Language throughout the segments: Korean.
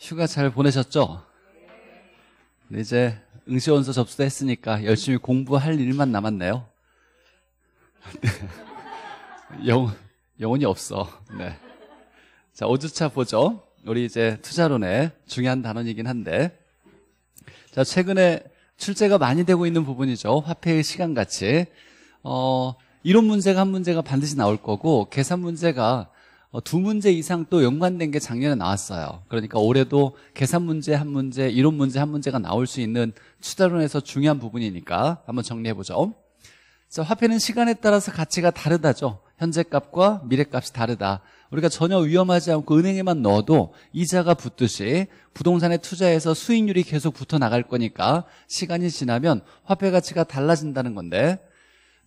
휴가 잘 보내셨죠? 이제 응시원서 접수했으니까 열심히 공부할 일만 남았네요. 영, 영혼이 없어. 네. 자, 5주차 보죠. 우리 이제 투자론의 중요한 단원이긴 한데. 자, 최근에 출제가 많이 되고 있는 부분이죠. 화폐의 시간 가치. 어, 이론 문제가 한 문제가 반드시 나올 거고, 계산 문제가 어, 두 문제 이상 또 연관된 게 작년에 나왔어요. 그러니까 올해도 계산 문제 한 문제, 이론 문제 한 문제가 나올 수 있는 추자론에서 중요한 부분이니까 한번 정리해보죠. 자, 화폐는 시간에 따라서 가치가 다르다죠. 현재 값과 미래 값이 다르다. 우리가 전혀 위험하지 않고 은행에만 넣어도 이자가 붙듯이 부동산에 투자해서 수익률이 계속 붙어 나갈 거니까 시간이 지나면 화폐 가치가 달라진다는 건데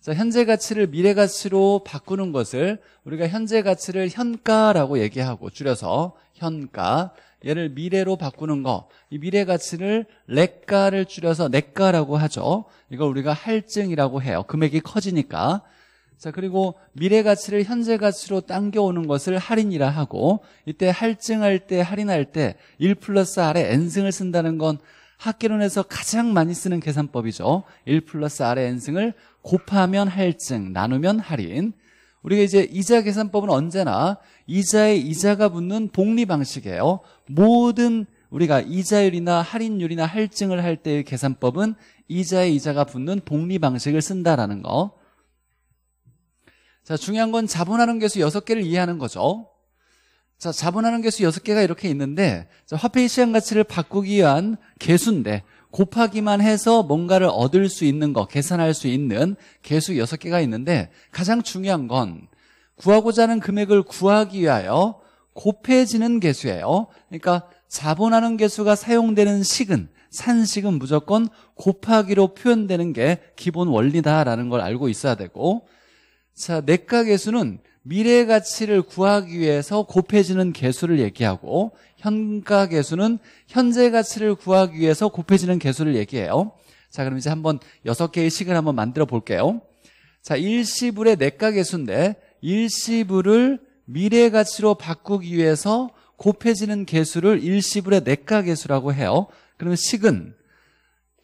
자, 현재 가치를 미래 가치로 바꾸는 것을 우리가 현재 가치를 현가라고 얘기하고 줄여서 현가. 얘를 미래로 바꾸는 거. 이 미래 가치를 렉가를 줄여서 렉가라고 하죠. 이걸 우리가 할증이라고 해요. 금액이 커지니까. 자, 그리고 미래 가치를 현재 가치로 당겨오는 것을 할인이라 하고 이때 할증할 때 할인할 때1 플러스 아래 n승을 쓴다는 건 학계론에서 가장 많이 쓰는 계산법이죠. 1 플러스 아래 n승을 곱하면 할증, 나누면 할인. 우리가 이제 이자 계산법은 언제나 이자에 이자가 붙는 복리 방식이에요. 모든 우리가 이자율이나 할인율이나 할증을 할 때의 계산법은 이자에 이자가 붙는 복리 방식을 쓴다라는 거. 자, 중요한 건 자본하는 개수 6개를 이해하는 거죠. 자, 자본하는 개수 6개가 이렇게 있는데 자, 화폐의 시간 가치를 바꾸기 위한 개수인데 곱하기만 해서 뭔가를 얻을 수 있는 거, 계산할 수 있는 개수 6개가 있는데 가장 중요한 건 구하고자 하는 금액을 구하기 위하여 곱해지는 개수예요. 그러니까 자본하는 개수가 사용되는 식은 산식은 무조건 곱하기로 표현되는 게 기본 원리다라는 걸 알고 있어야 되고 자, 내과 개수는 미래 가치를 구하기 위해서 곱해지는 개수를 얘기하고 현가 개수는 현재 가치를 구하기 위해서 곱해지는 개수를 얘기해요. 자, 그럼 이제 한번 여섯 개의 식을 한번 만들어 볼게요. 자, 일시불의 내가 개수인데 일시불을 미래 가치로 바꾸기 위해서 곱해지는 개수를 일시불의 내가 개수라고 해요. 그러면 식은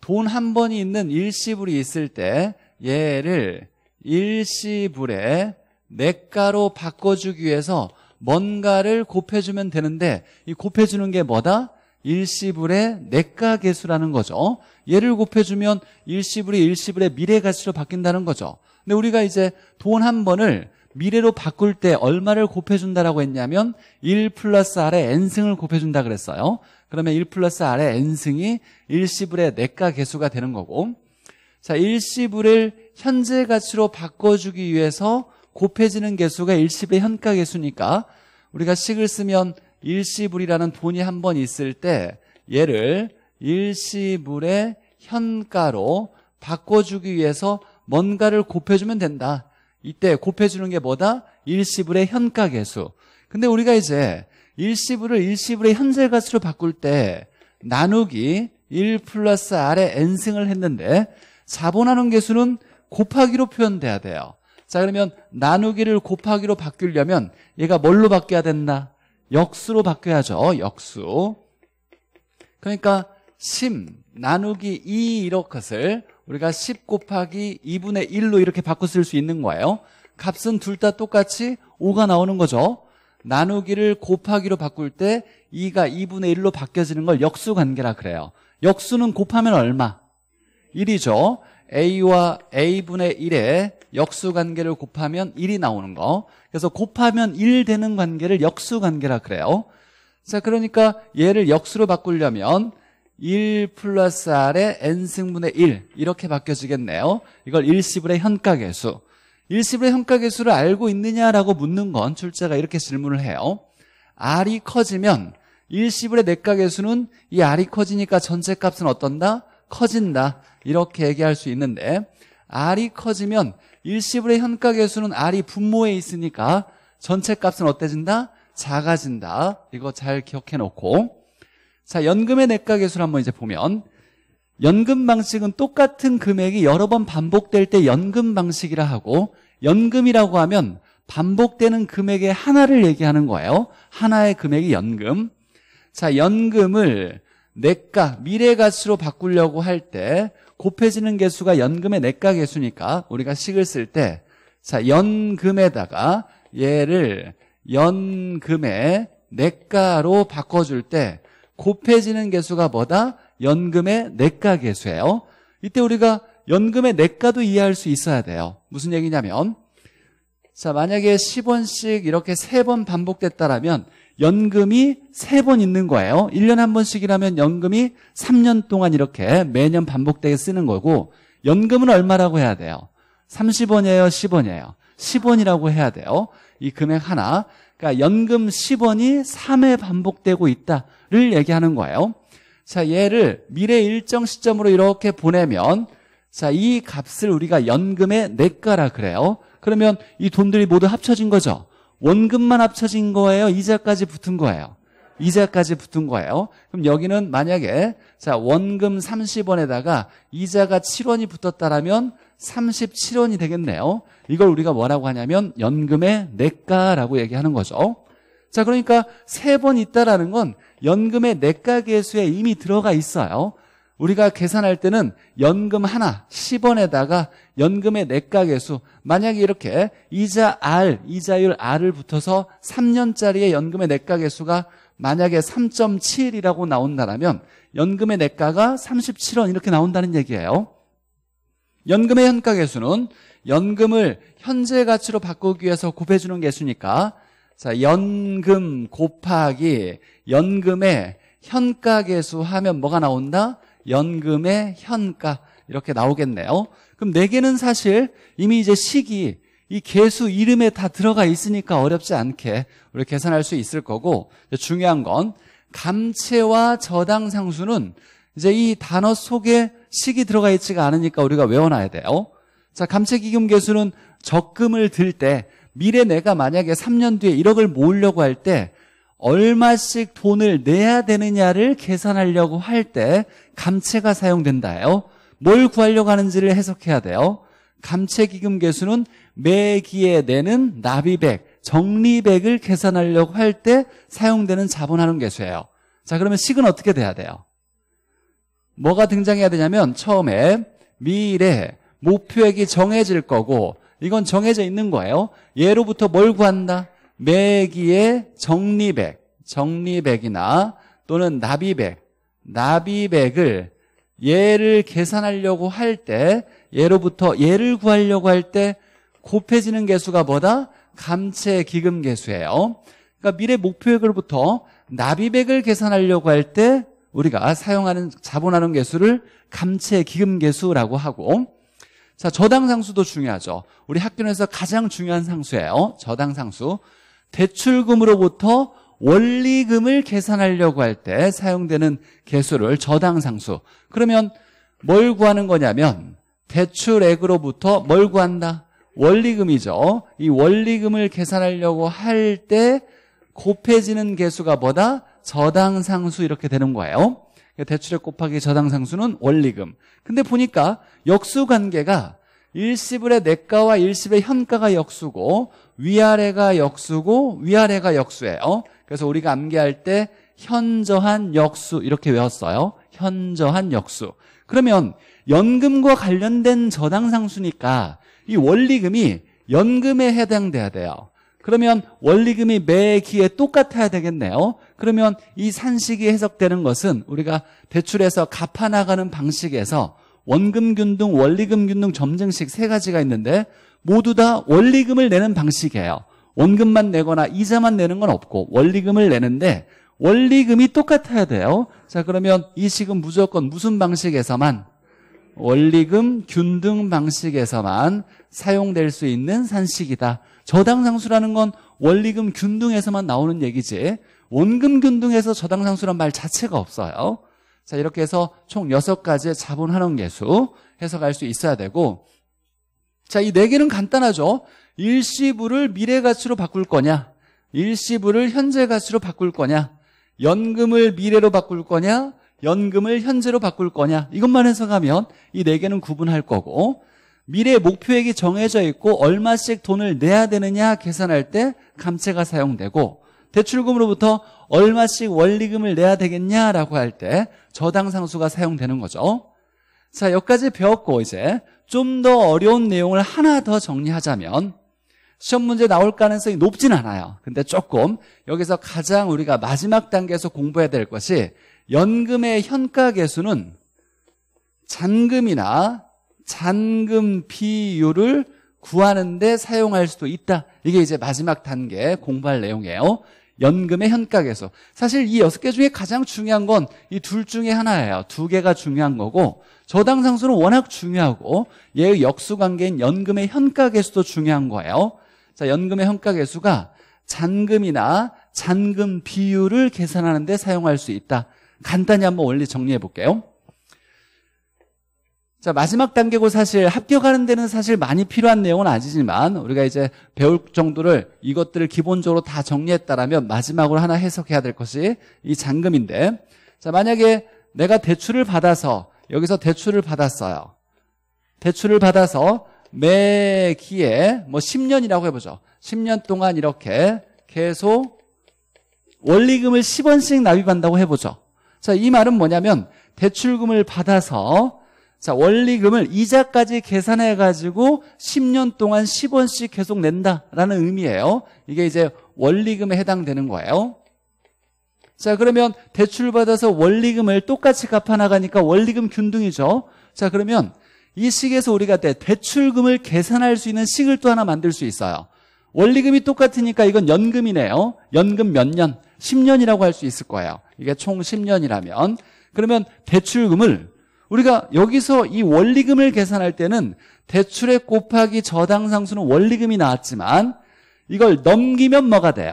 돈 한 번이 있는 일시불이 있을 때 얘를 일시불의 내가로 바꿔주기 위해서 뭔가를 곱해주면 되는데 이 곱해주는 게 뭐다? 일시불의 내가 개수라는 거죠. 얘를 곱해주면 일시불이 일시불의 미래 가치로 바뀐다는 거죠. 근데 우리가 이제 돈 한 번을 미래로 바꿀 때 얼마를 곱해준다라고 했냐면 1 플러스 R에 N승을 곱해준다 그랬어요. 그러면 1 플러스 R에 N승이 일시불의 내가 개수가 되는 거고 자 일시불을 현재 가치로 바꿔주기 위해서 곱해지는 개수가 일시의 현가 개수니까 우리가 식을 쓰면 일시불이라는 돈이 한 번 있을 때 얘를 일시불의 현가로 바꿔주기 위해서 뭔가를 곱해주면 된다 이때 곱해주는 게 뭐다? 일시불의 현가 개수 근데 우리가 이제 일시불을 일시불의 현재 가수로 바꿀 때 나누기 1 플러스 아래 n승을 했는데 자본하는 개수는 곱하기로 표현돼야 돼요 자 그러면 나누기를 곱하기로 바뀌려면 얘가 뭘로 바뀌어야 된다? 역수로 바뀌어야죠. 역수. 그러니까 10 나누기 2이런것을 우리가 10 곱하기 2분의 1로 이렇게 바꿨을수 있는 거예요. 값은 둘 다 똑같이 5가 나오는 거죠. 나누기를 곱하기로 바꿀 때 2가 2분의 1로 바뀌어지는 걸 역수 관계라 그래요. 역수는 곱하면 얼마? 1이죠. A와 A분의 1의 역수관계를 곱하면 1이 나오는 거 그래서 곱하면 1 되는 관계를 역수관계라 그래요 자 그러니까 얘를 역수로 바꾸려면 1 플러스 R의 N승분의 1 이렇게 바뀌어지겠네요 이걸 1시불의 현가계수 1시불의 현가계수를 알고 있느냐라고 묻는 건 출제가 이렇게 질문을 해요 R이 커지면 1시불의 내가계수는 이 R이 커지니까 전체 값은 어떤다? 커진다 이렇게 얘기할 수 있는데 R이 커지면 일시불의 현가계수는 R이 분모에 있으니까 전체 값은 어때진다? 작아진다. 이거 잘 기억해놓고 자 연금의 내가계수를 한번 이제 보면 연금 방식은 똑같은 금액이 여러 번 반복될 때 연금 방식이라 하고 연금이라고 하면 반복되는 금액의 하나를 얘기하는 거예요 하나의 금액이 연금 자 연금을 내가 미래가치로 바꾸려고 할때 곱해지는 개수가 연금의 내과 개수니까 우리가 식을 쓸때 자, 연금에다가 얘를 연금의 내과로 바꿔줄 때 곱해지는 개수가 뭐다? 연금의 내과 개수예요. 이때 우리가 연금의 내과도 이해할 수 있어야 돼요. 무슨 얘기냐면 자 만약에 10원씩 이렇게 3번 반복됐다라면 연금이 세 번 있는 거예요. 1년에 한 번씩이라면 연금이 3년 동안 이렇게 매년 반복되게 쓰는 거고 연금은 얼마라고 해야 돼요? 30원이에요? 10원이에요? 10원이라고 해야 돼요. 이 금액 하나. 그러니까 연금 10원이 3회 반복되고 있다를 얘기하는 거예요. 자, 얘를 미래 일정 시점으로 이렇게 보내면 자, 이 값을 우리가 연금의 내가라 그래요. 그러면 이 돈들이 모두 합쳐진 거죠. 원금만 합쳐진 거예요? 이자까지 붙은 거예요? 이자까지 붙은 거예요. 그럼 여기는 만약에 자 원금 30원에다가 이자가 7원이 붙었다라면 37원이 되겠네요. 이걸 우리가 뭐라고 하냐면 연금의 내가라고 얘기하는 거죠. 자 그러니까 3번 있다라는 건 연금의 내가 계수에 이미 들어가 있어요. 우리가 계산할 때는 연금 하나 10원에다가 연금의 내가계수 만약에 이렇게 이자 R, 이자율 R을 붙어서 3년짜리의 연금의 내가계수가 만약에 3.7이라고 나온다면 연금의 내가가 37원 이렇게 나온다는 얘기예요. 연금의 현가계수는 연금을 현재 가치로 바꾸기 위해서 곱해주는 계수니까 자 연금 곱하기 연금의 현가계수 하면 뭐가 나온다? 연금의 현가 이렇게 나오겠네요. 그럼 네 개는 사실 이미 이제 식이 이 개수 이름에 다 들어가 있으니까 어렵지 않게 우리 계산할 수 있을 거고 중요한 건 감채와 저당 상수는 이제 이 단어 속에 식이 들어가 있지가 않으니까 우리가 외워놔야 돼요. 자, 감채기금 개수는 적금을 들 때 미래 내가 만약에 3년 뒤에 1억을 모으려고 할때 얼마씩 돈을 내야 되느냐를 계산하려고 할 때 감채가 사용된다요. 뭘 구하려고 하는지를 해석해야 돼요. 감채기금 개수는 매기에 내는 나비백, 정리백을 계산하려고 할 때 사용되는 자본하는 개수예요. 자 그러면 식은 어떻게 돼야 돼요? 뭐가 등장해야 되냐면 처음에 미래 목표액이 정해질 거고 이건 정해져 있는 거예요. 예로부터 뭘 구한다? 매기의 정리백, 정리백이나 또는 나비백, 나비백을 얘를 계산하려고 할 때, 얘로부터 얘를 구하려고 할 때 곱해지는 개수가 뭐다? 감채 기금 개수예요. 그러니까 미래 목표액으로부터 나비백을 계산하려고 할 때 우리가 사용하는 자본하는 개수를 감채 기금 개수라고 하고 자 저당 상수도 중요하죠. 우리 학교에서 가장 중요한 상수예요. 저당 상수. 대출금으로부터 원리금을 계산하려고 할 때 사용되는 개수를 저당상수. 그러면 뭘 구하는 거냐면 대출액으로부터 뭘 구한다? 원리금이죠. 이 원리금을 계산하려고 할 때 곱해지는 개수가 뭐다? 저당상수 이렇게 되는 거예요. 대출액 곱하기 저당상수는 원리금. 근데 보니까 역수관계가 1시불의내과와1시불의 현가가 역수고 위아래가 역수고 위아래가 역수예요. 그래서 우리가 암기할 때 현저한 역수 이렇게 외웠어요. 현저한 역수. 그러면 연금과 관련된 저당상수니까 이 원리금이 연금에 해당돼야 돼요. 그러면 원리금이 매 기에 똑같아야 되겠네요. 그러면 이 산식이 해석되는 것은 우리가 대출해서 갚아나가는 방식에서 원금균 등 원리금균 등 점증식 세 가지가 있는데 모두 다 원리금을 내는 방식이에요. 원금만 내거나 이자만 내는 건 없고 원리금을 내는데 원리금이 똑같아야 돼요. 자 그러면 이 식은 무조건 무슨 방식에서만 원리금 균등 방식에서만 사용될 수 있는 산식이다. 저당상수라는 건 원리금 균등에서만 나오는 얘기지 원금 균등에서 저당상수란 말 자체가 없어요. 자, 이렇게 해서 총 6가지의 자본 환원 개수 해석할 수 있어야 되고 자, 이 4개는 간단하죠. 일시부를 미래 가치로 바꿀 거냐? 일시부를 현재 가치로 바꿀 거냐? 연금을 미래로 바꿀 거냐? 연금을 현재로 바꿀 거냐? 이것만 해석하면 이 4개는 구분할 거고 미래 목표액이 정해져 있고 얼마씩 돈을 내야 되느냐 계산할 때 감채가 사용되고 대출금으로부터 얼마씩 원리금을 내야 되겠냐라고 할때 저당 상수가 사용되는 거죠. 자, 여기까지 배웠고 이제 좀 더 어려운 내용을 하나 더 정리하자면 시험 문제 나올 가능성이 높진 않아요. 근데 조금 여기서 가장 우리가 마지막 단계에서 공부해야 될 것이 연금의 현가 계수는 잔금이나 잔금 비율을 구하는데 사용할 수도 있다. 이게 이제 마지막 단계 공부할 내용이에요. 연금의 현가에서 사실 이 여섯 개 중에 가장 중요한 건 이 둘 중에 하나예요. 두 개가 중요한 거고 저당 상수는 워낙 중요하고 얘의 역수 관계인 연금의 현가에수도 중요한 거예요. 자, 연금의 현가계수가 잔금이나 잔금 비율을 계산하는 데 사용할 수 있다. 간단히 한번 원리 정리해 볼게요. 자, 마지막 단계고 사실 합격하는 데는 사실 많이 필요한 내용은 아니지만 우리가 이제 배울 정도를 이것들을 기본적으로 다 정리했다라면 마지막으로 하나 해석해야 될 것이 이 잔금인데 자, 만약에 내가 대출을 받아서 여기서 대출을 받았어요. 대출을 받아서 매 기에 뭐 10년이라고 해보죠. 10년 동안 이렇게 계속 원리금을 10원씩 납입한다고 해보죠. 자, 이 말은 뭐냐면 대출금을 받아서 자, 원리금을 이자까지 계산해 가지고 10년 동안 10원씩 계속 낸다라는 의미예요. 이게 이제 원리금에 해당되는 거예요. 자, 그러면 대출 받아서 원리금을 똑같이 갚아 나가니까 원리금 균등이죠. 자, 그러면 이 식에서 우리가 대출금을 계산할 수 있는 식을 또 하나 만들 수 있어요. 원리금이 똑같으니까 이건 연금이네요. 연금 몇 년? 10년이라고 할 수 있을 거예요. 이게 총 10년이라면 그러면 대출금을 우리가 여기서 이 원리금을 계산할 때는 대출액 곱하기 저당 상수는 원리금이 나왔지만 이걸 넘기면 뭐가 돼요?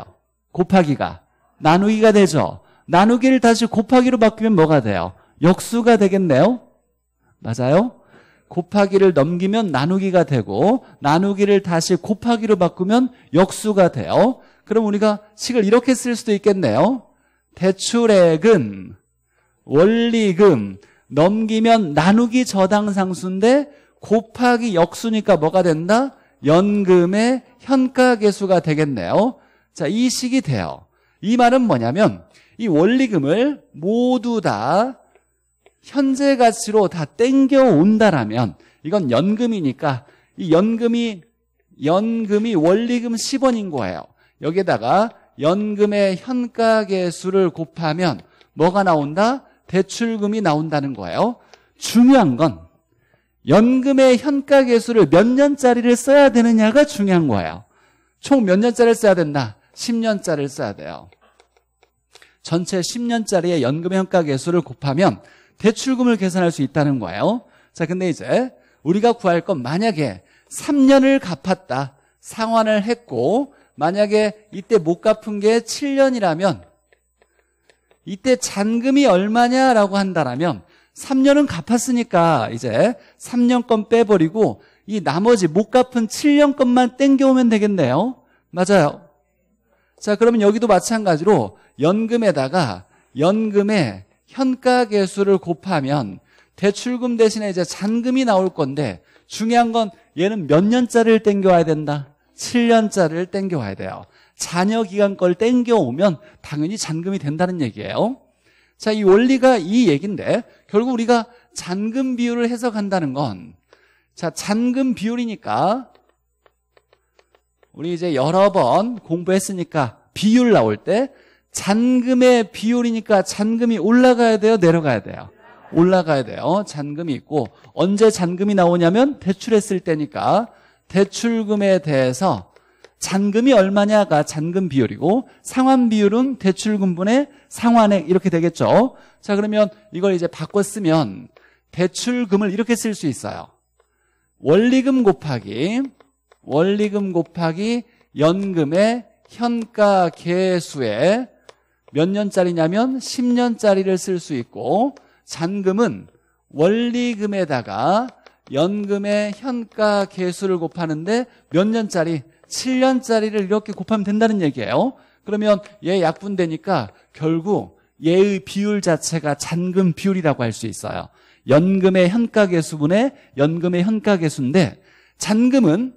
곱하기가 나누기가 되죠. 나누기를 다시 곱하기로 바뀌면 뭐가 돼요? 역수가 되겠네요. 맞아요? 곱하기를 넘기면 나누기가 되고 나누기를 다시 곱하기로 바꾸면 역수가 돼요. 그럼 우리가 식을 이렇게 쓸 수도 있겠네요. 대출액은 원리금 넘기면 나누기 저당 상수인데 곱하기 역수니까 뭐가 된다? 연금의 현가계수가 되겠네요. 자, 이 식이 돼요. 이 말은 뭐냐면 이 원리금을 모두 다 현재 가치로 다 땡겨온다라면 이건 연금이니까 이 연금이 연금이 원리금 10원인 거예요. 여기에다가 연금의 현가계수를 곱하면 뭐가 나온다? 대출금이 나온다는 거예요. 중요한 건 연금의 현가 계수를 몇 년짜리를 써야 되느냐가 중요한 거예요. 총 몇 년짜리를 써야 된다? 10년짜리를 써야 돼요. 전체 10년짜리의 연금의 현가 계수를 곱하면 대출금을 계산할 수 있다는 거예요. 자, 근데 이제 우리가 구할 건 만약에 3년을 갚았다. 상환을 했고 만약에 이때 못 갚은 게 7년이라면 이때 잔금이 얼마냐라고 한다라면 3년은 갚았으니까 이제 3년 건 빼버리고 이 나머지 못 갚은 7년 건만 땡겨오면 되겠네요. 맞아요. 자, 그러면 여기도 마찬가지로 연금에다가 연금의 현가 계수를 곱하면 대출금 대신에 이제 잔금이 나올 건데 중요한 건 얘는 몇 년짜리를 땡겨와야 된다. 7년짜리를 땡겨와야 돼요. 잔여 기간 걸 땡겨오면 당연히 잔금이 된다는 얘기예요. 자, 이 원리가 이얘긴데 결국 우리가 잔금 비율을 해석한다는 건 자, 잔금 비율이니까 우리 이제 여러 번 공부했으니까 비율 나올 때 잔금의 비율이니까 잔금이 올라가야 돼요? 내려가야 돼요? 올라가야 돼요. 잔금이 있고 언제 잔금이 나오냐면 대출했을 때니까 대출금에 대해서 잔금이 얼마냐가 잔금 비율이고 상환 비율은 대출금분의 상환액 이렇게 되겠죠. 자 그러면 이걸 이제 바꿨으면 대출금을 이렇게 쓸 수 있어요. 원리금 곱하기 원리금 곱하기 연금의 현가 개수에 몇 년짜리냐면 10년짜리를 쓸 수 있고 잔금은 원리금에다가 연금의 현가 개수를 곱하는데 몇 년짜리 7년짜리를 이렇게 곱하면 된다는 얘기예요. 그러면 얘 약분 되니까 결국 얘의 비율 자체가 잔금 비율이라고 할 수 있어요. 연금의 현가계수분의 연금의 현가계수인데 잔금은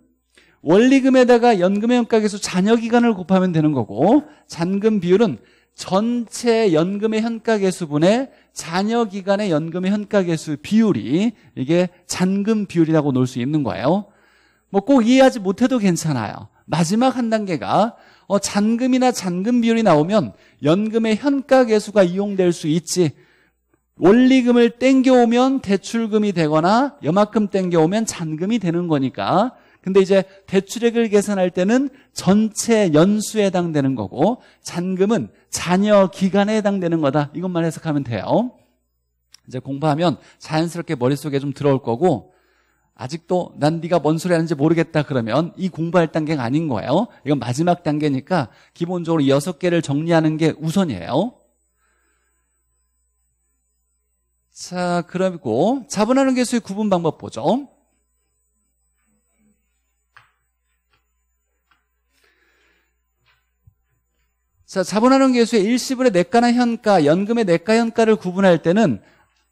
원리금에다가 연금의 현가계수 잔여기간을 곱하면 되는 거고 잔금 비율은 전체 연금의 현가계수분의 잔여기간의 연금의 현가계수 비율이 이게 잔금 비율이라고 놓을 수 있는 거예요. 뭐꼭 이해하지 못해도 괜찮아요. 마지막 한 단계가 어, 잔금이나 잔금 비율이 나오면 연금의 현가 계수가 이용될 수 있지. 원리금을 땡겨오면 대출금이 되거나 여만큼 땡겨오면 잔금이 되는 거니까. 근데 이제 대출액을 계산할 때는 전체 연수에 해당되는 거고 잔금은 잔여 기간에 해당되는 거다. 이것만 해석하면 돼요. 이제 공부하면 자연스럽게 머릿속에 좀 들어올 거고 아직도 난 네가 뭔 소리 하는지 모르겠다 그러면 이 공부할 단계가 아닌 거예요. 이건 마지막 단계니까 기본적으로 여섯 개를 정리하는 게 우선이에요. 자, 그리고 자본하는 개수의 구분 방법 보죠. 자, 자본하는 개수의 일시불의 내가나 현가, 연금의 내가 현가를 구분할 때는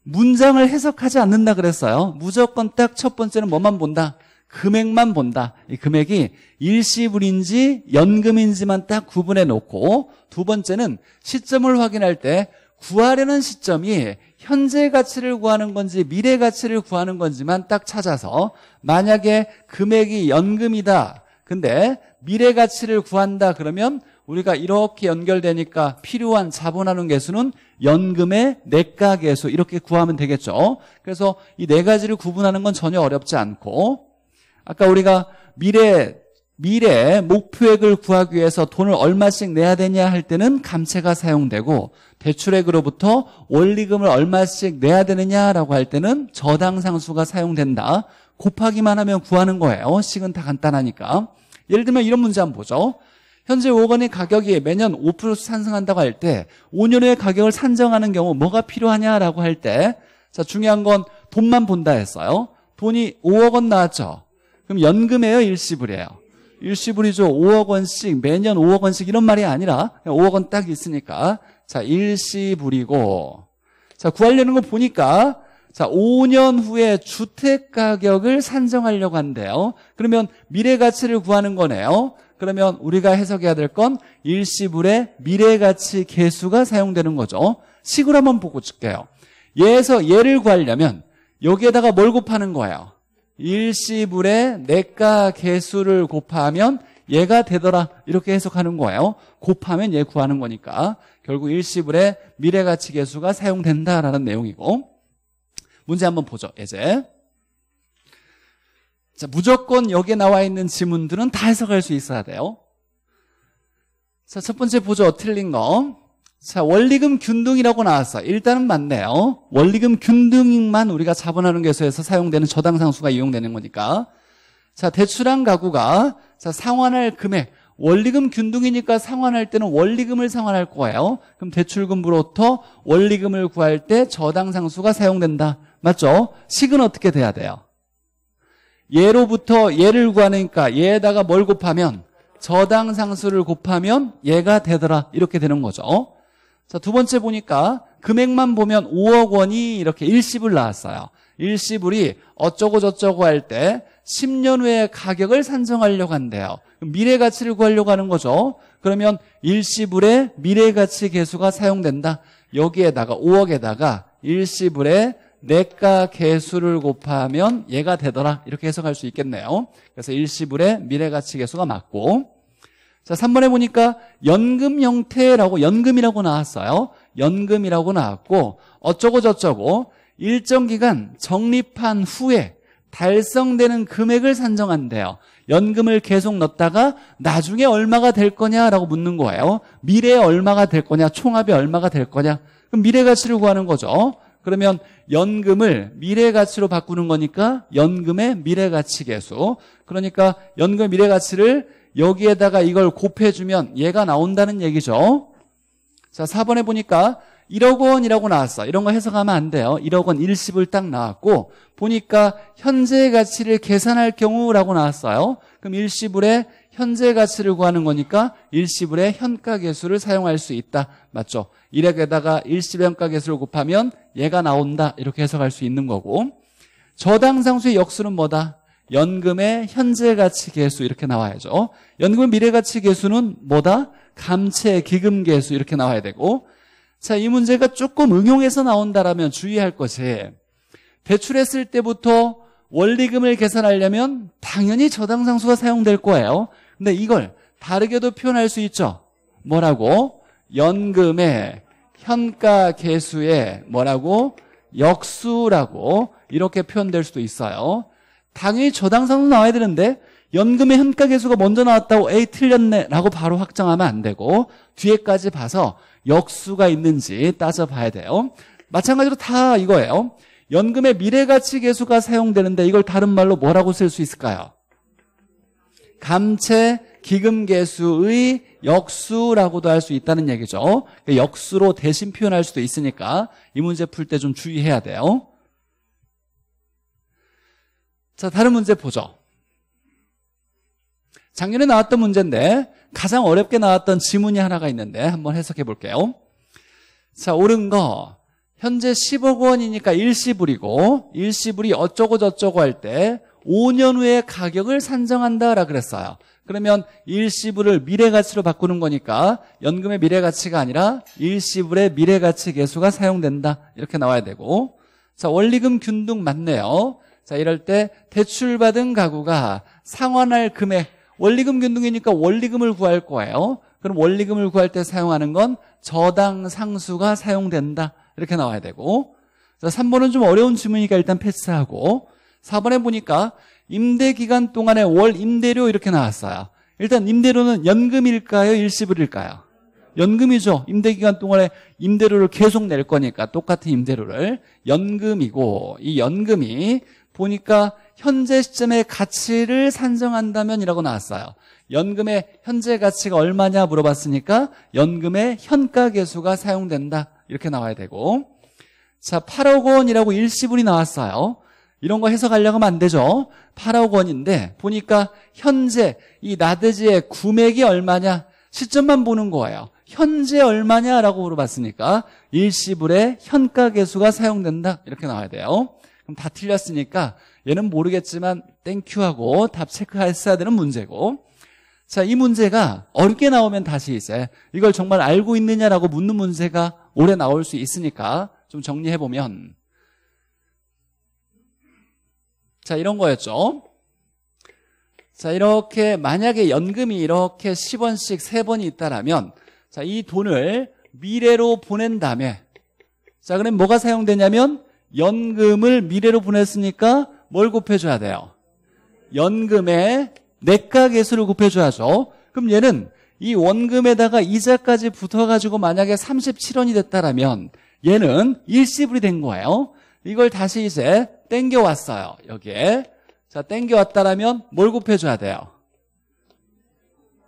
문장을 해석하지 않는다 그랬어요. 무조건 딱 첫 번째는 뭐만 본다? 금액만 본다. 이 금액이 일시불인지 연금인지만 딱 구분해 놓고 두 번째는 시점을 확인할 때 구하려는 시점이 현재 가치를 구하는 건지 미래 가치를 구하는 건지만 딱 찾아서 만약에 금액이 연금이다. 근데 미래 가치를 구한다 그러면 우리가 이렇게 연결되니까 필요한 자본하는 개수는 연금의 내가 개수 이렇게 구하면 되겠죠. 그래서 이 네 가지를 구분하는 건 전혀 어렵지 않고 아까 우리가 미래 미래 목표액을 구하기 위해서 돈을 얼마씩 내야 되냐 할 때는 감채가 사용되고 대출액으로부터 원리금을 얼마씩 내야 되느냐라고 할 때는 저당상수가 사용된다. 곱하기만 하면 구하는 거예요. 식은 다 간단하니까. 예를 들면 이런 문제 한번 보죠. 현재 5억원의 가격이 매년 5% 상승한다고 할 때 5년의 가격을 산정하는 경우 뭐가 필요하냐라고 할때자 중요한 건 돈만 본다 했어요. 돈이 5억 원 나왔죠. 그럼 연금이에요? 일시불이에요? 일시불이죠. 5억 원씩 매년 5억 원씩 이런 말이 아니라 5억 원 딱 있으니까 자 일시불이고 자 구하려는 거 보니까 자 5년 후에 주택 가격을 산정하려고 한대요. 그러면 미래 가치를 구하는 거네요. 그러면 우리가 해석해야 될 건 일시불의 미래가치 개수가 사용되는 거죠. 식으로 한번 보고 줄게요. 얘에서 얘를 구하려면 여기에다가 뭘 곱하는 거예요? 일시불의 내가 개수를 곱하면 얘가 되더라 이렇게 해석하는 거예요 곱하면 얘 구하는 거니까 결국 일시불의 미래가치 개수가 사용된다라는 내용이고 문제 한번 보죠 이제 자, 무조건 여기에 나와 있는 지문들은 다 해석할 수 있어야 돼요. 자, 첫 번째 보죠. 틀린 거. 자, 원리금 균등이라고 나왔어. 일단은 맞네요. 원리금 균등만 우리가 자본하는 개수에서 사용되는 저당상수가 이용되는 거니까. 자, 대출한 가구가 자, 상환할 금액. 원리금 균등이니까 상환할 때는 원리금을 상환할 거예요. 그럼 대출금부로부터 원리금을 구할 때 저당상수가 사용된다. 맞죠? 식은 어떻게 돼야 돼요? 얘로부터 얘를 구하니까 얘에다가 뭘 곱하면 저당 상수를 곱하면 얘가 되더라 이렇게 되는 거죠 자두 번째 보니까 금액만 보면 5억 원이 이렇게 일시불 나왔어요 일시불이 어쩌고 저쩌고 할 때 10년 후에 가격을 산정하려고 한대요 미래 가치를 구하려고 하는 거죠 그러면 일시불의 미래 가치 계수가 사용된다 여기에다가 5억에다가 일시불의 내가 개수를 곱하면 얘가 되더라 이렇게 해석할 수 있겠네요 그래서 일시불의 미래가치 개수가 맞고 자 3번에 보니까 연금 형태라고 연금이라고 나왔어요 연금이라고 나왔고 어쩌고 저쩌고 일정 기간 적립한 후에 달성되는 금액을 산정한대요 연금을 계속 넣었다가 나중에 얼마가 될 거냐라고 묻는 거예요 미래에 얼마가 될 거냐 총합이 얼마가 될 거냐 그럼 미래 가치를 구하는 거죠 그러면 연금을 미래 가치로 바꾸는 거니까 연금의 미래 가치 계수. 그러니까 연금 미래 가치를 여기에다가 이걸 곱해주면 얘가 나온다는 얘기죠. 자, 4번에 보니까 1억 원이라고 나왔어. 이런 거 해석하면 안 돼요. 1억 원일시불딱 나왔고 보니까 현재 가치를 계산할 경우라고 나왔어요. 그럼 일시불에 현재 가치를 구하는 거니까 일시불의 현가계수를 사용할 수 있다. 맞죠? 1액에다가 일시불 현가계수를 곱하면 얘가 나온다. 이렇게 해석할 수 있는 거고 저당상수의 역수는 뭐다? 연금의 현재 가치 계수 이렇게 나와야죠. 연금의 미래 가치 계수는 뭐다? 감채 기금 계수 이렇게 나와야 되고 자, 이 문제가 조금 응용해서 나온다라면 주의할 것이 대출했을 때부터 원리금을 계산하려면 당연히 저당상수가 사용될 거예요. 근데 이걸 다르게도 표현할 수 있죠. 뭐라고? 연금의 현가 개수의 뭐라고? 역수라고 이렇게 표현될 수도 있어요. 당연히 저당상도 나와야 되는데 연금의 현가 개수가 먼저 나왔다고 A 틀렸네라고 바로 확정하면 안 되고 뒤에까지 봐서 역수가 있는지 따져봐야 돼요. 마찬가지로 다 이거예요. 연금의 미래가치 개수가 사용되는데 이걸 다른 말로 뭐라고 쓸 수 있을까요? 감채 기금계수의 역수라고도 할 수 있다는 얘기죠. 그 역수로 대신 표현할 수도 있으니까 이 문제 풀 때 좀 주의해야 돼요. 자, 다른 문제 보죠. 작년에 나왔던 문제인데 가장 어렵게 나왔던 지문이 하나가 있는데 한번 해석해 볼게요. 자, 옳은 거 현재 10억 원이니까 일시불이고 일시불이 어쩌고 저쩌고 할때 5년 후에 가격을 산정한다라 그랬어요. 그러면 일시불을 미래가치로 바꾸는 거니까 연금의 미래가치가 아니라 일시불의 미래가치 계수가 사용된다. 이렇게 나와야 되고 자 원리금 균등 맞네요. 자 이럴 때 대출받은 가구가 상환할 금액 원리금 균등이니까 원리금을 구할 거예요. 그럼 원리금을 구할 때 사용하는 건 저당 상수가 사용된다. 이렇게 나와야 되고 자 3번은 좀 어려운 질문이니까 일단 패스하고 4번에 보니까 임대 기간 동안에 월 임대료 이렇게 나왔어요. 일단 임대료는 연금일까요? 일시불일까요? 연금이죠. 임대 기간 동안에 임대료를 계속 낼 거니까 똑같은 임대료를 연금이고 이 연금이 보니까 현재 시점의 가치를 산정한다면 이라고 나왔어요. 연금의 현재 가치가 얼마냐 물어봤으니까 연금의 현가계수가 사용된다 이렇게 나와야 되고 자 8억 원이라고 일시불이 나왔어요. 이런 거 해석하려고 하면 안 되죠. 8억 원인데 보니까 현재 이 나대지의 구매액이 얼마냐 시점만 보는 거예요. 현재 얼마냐라고 물어봤으니까 일시불의 현가 계수가 사용된다 이렇게 나와야 돼요. 그럼 다 틀렸으니까 얘는 모르겠지만 땡큐하고 답 체크했어야 되는 문제고 자, 이 문제가 어렵게 나오면 다시 이제 이걸 정말 알고 있느냐라고 묻는 문제가 오래 나올 수 있으니까 좀 정리해보면 자, 이런 거였죠. 자, 이렇게 만약에 연금이 이렇게 10원씩 3번이 있다라면 자, 이 돈을 미래로 보낸 다음에 자, 그럼 뭐가 사용되냐면 연금을 미래로 보냈으니까 뭘 곱해줘야 돼요? 연금의 내가계수를 곱해줘야죠. 그럼 얘는 이 원금에다가 이자까지 붙어가지고 만약에 37원이 됐다라면 얘는 일시불이 된 거예요. 이걸 다시 이제 땡겨왔어요. 여기에. 자, 땡겨왔다라면 뭘 곱해줘야 돼요?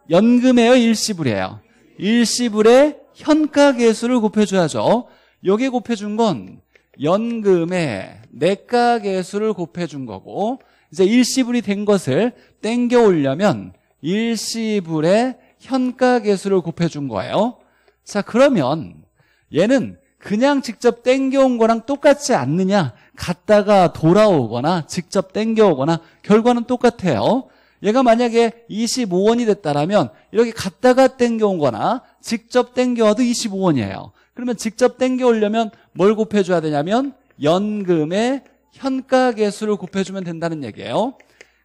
연금에요? 일시불이에요? 일시불에 현가계수를 곱해줘야죠. 여기에 곱해준 건 연금의 내가계수를 곱해준 거고 이제 일시불이 된 것을 땡겨오려면 일시불에 현가계수를 곱해준 거예요. 자 그러면 얘는 그냥 직접 땡겨온 거랑 똑같지 않느냐 갔다가 돌아오거나 직접 땡겨오거나 결과는 똑같아요. 얘가 만약에 25원이 됐다라면 이렇게 갔다가 땡겨온 거나 직접 땡겨와도 25원이에요. 그러면 직접 땡겨오려면 뭘 곱해줘야 되냐면 연금의 현가계수를 곱해주면 된다는 얘기예요.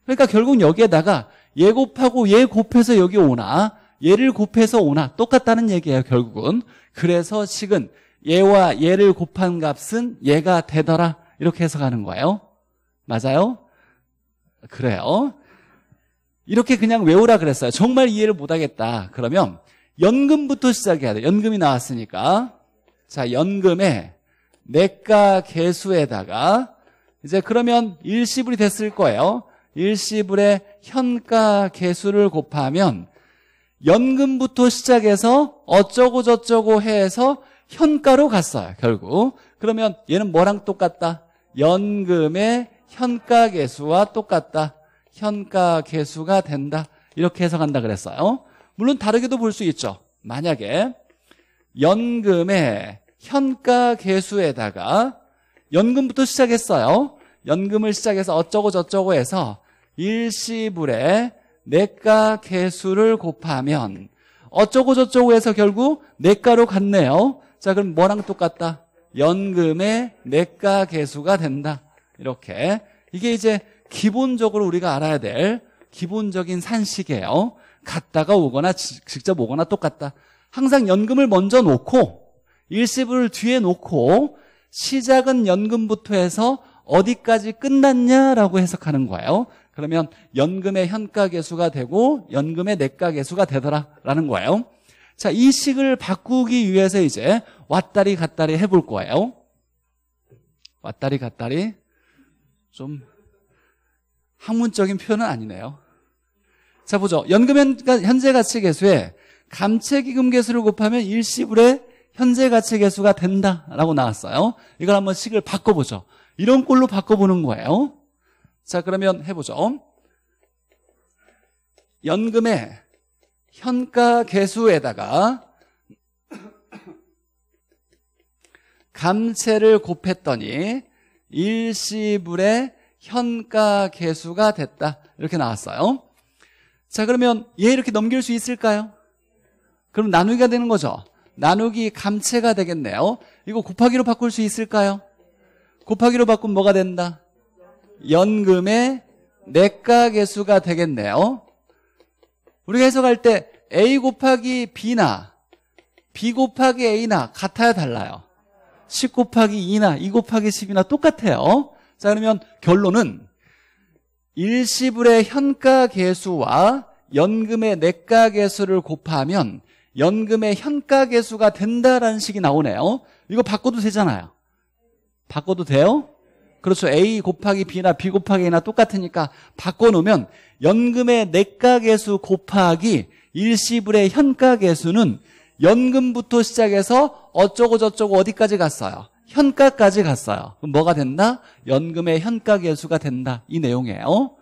그러니까 결국 여기에다가 얘 곱하고 얘 곱해서 여기 오나 얘를 곱해서 오나 똑같다는 얘기예요 결국은 그래서 식은 얘와 얘를 곱한 값은 얘가 되더라 이렇게 해석하는 거예요. 맞아요? 그래요. 이렇게 그냥 외우라 그랬어요. 정말 이해를 못하겠다. 그러면 연금부터 시작해야 돼. 연금이 나왔으니까. 자, 연금에 내가 개수에다가 이제 그러면 일시불이 됐을 거예요. 일시불의 현가 개수를 곱하면 연금부터 시작해서 어쩌고 저쩌고 해서 현가로 갔어요. 결국 그러면 얘는 뭐랑 똑같다? 연금의 현가 개수와 똑같다. 현가 개수가 된다. 이렇게 해석한다 그랬어요. 물론 다르게도 볼 수 있죠. 만약에 연금의 현가 개수에다가 연금부터 시작했어요. 연금을 시작해서 어쩌고 저쩌고 해서 일시불에 내가 개수를 곱하면 어쩌고 저쩌고 해서 결국 내가로 갔네요. 자 그럼 뭐랑 똑같다? 연금의 내가 개수가 된다. 이렇게. 이게 이제 기본적으로 우리가 알아야 될 기본적인 산식이에요. 갔다가 오거나 직접 오거나 똑같다. 항상 연금을 먼저 놓고 일시불을 뒤에 놓고 시작은 연금부터 해서 어디까지 끝났냐라고 해석하는 거예요. 그러면 연금의 현가계수가 되고 연금의 내가계수가 되더라라는 거예요. 자, 이 식을 바꾸기 위해서 이제 왔다리 갔다리 해볼 거예요. 왔다리 갔다리 좀 학문적인 표현은 아니네요. 자 보죠. 연금 현재 가치 계수에 감채기금 계수를 곱하면 일시불에 현재 가치 계수가 된다라고 나왔어요. 이걸 한번 식을 바꿔보죠. 이런 꼴로 바꿔보는 거예요. 자 그러면 해보죠. 연금의 현가 계수에다가 감채를 곱했더니 일시불의 현가 개수가 됐다. 이렇게 나왔어요. 자, 그러면 얘 이렇게 넘길 수 있을까요? 그럼 나누기가 되는 거죠. 나누기 감채가 되겠네요. 이거 곱하기로 바꿀 수 있을까요? 곱하기로 바꾸면 뭐가 된다? 연금의 내가 개수가 되겠네요. 우리가 해석할 때 A 곱하기 B나 B 곱하기 A나 같아야 달라요. 10 곱하기 2나 2 곱하기 10이나 똑같아요. 자, 그러면 결론은 일시불의 현가 계수와 연금의 내가 계수를 곱하면 연금의 현가 계수가 된다라는 식이 나오네요. 이거 바꿔도 되잖아요. 바꿔도 돼요? 그렇죠. A 곱하기 B나 B 곱하기 A나 똑같으니까 바꿔놓으면 연금의 내가 계수 곱하기 일시불의 현가 계수는 연금부터 시작해서 어쩌고 저쩌고 어디까지 갔어요. 현가까지 갔어요. 그럼 뭐가 된다? 연금의 현가 계수가 된다. 이 내용이에요.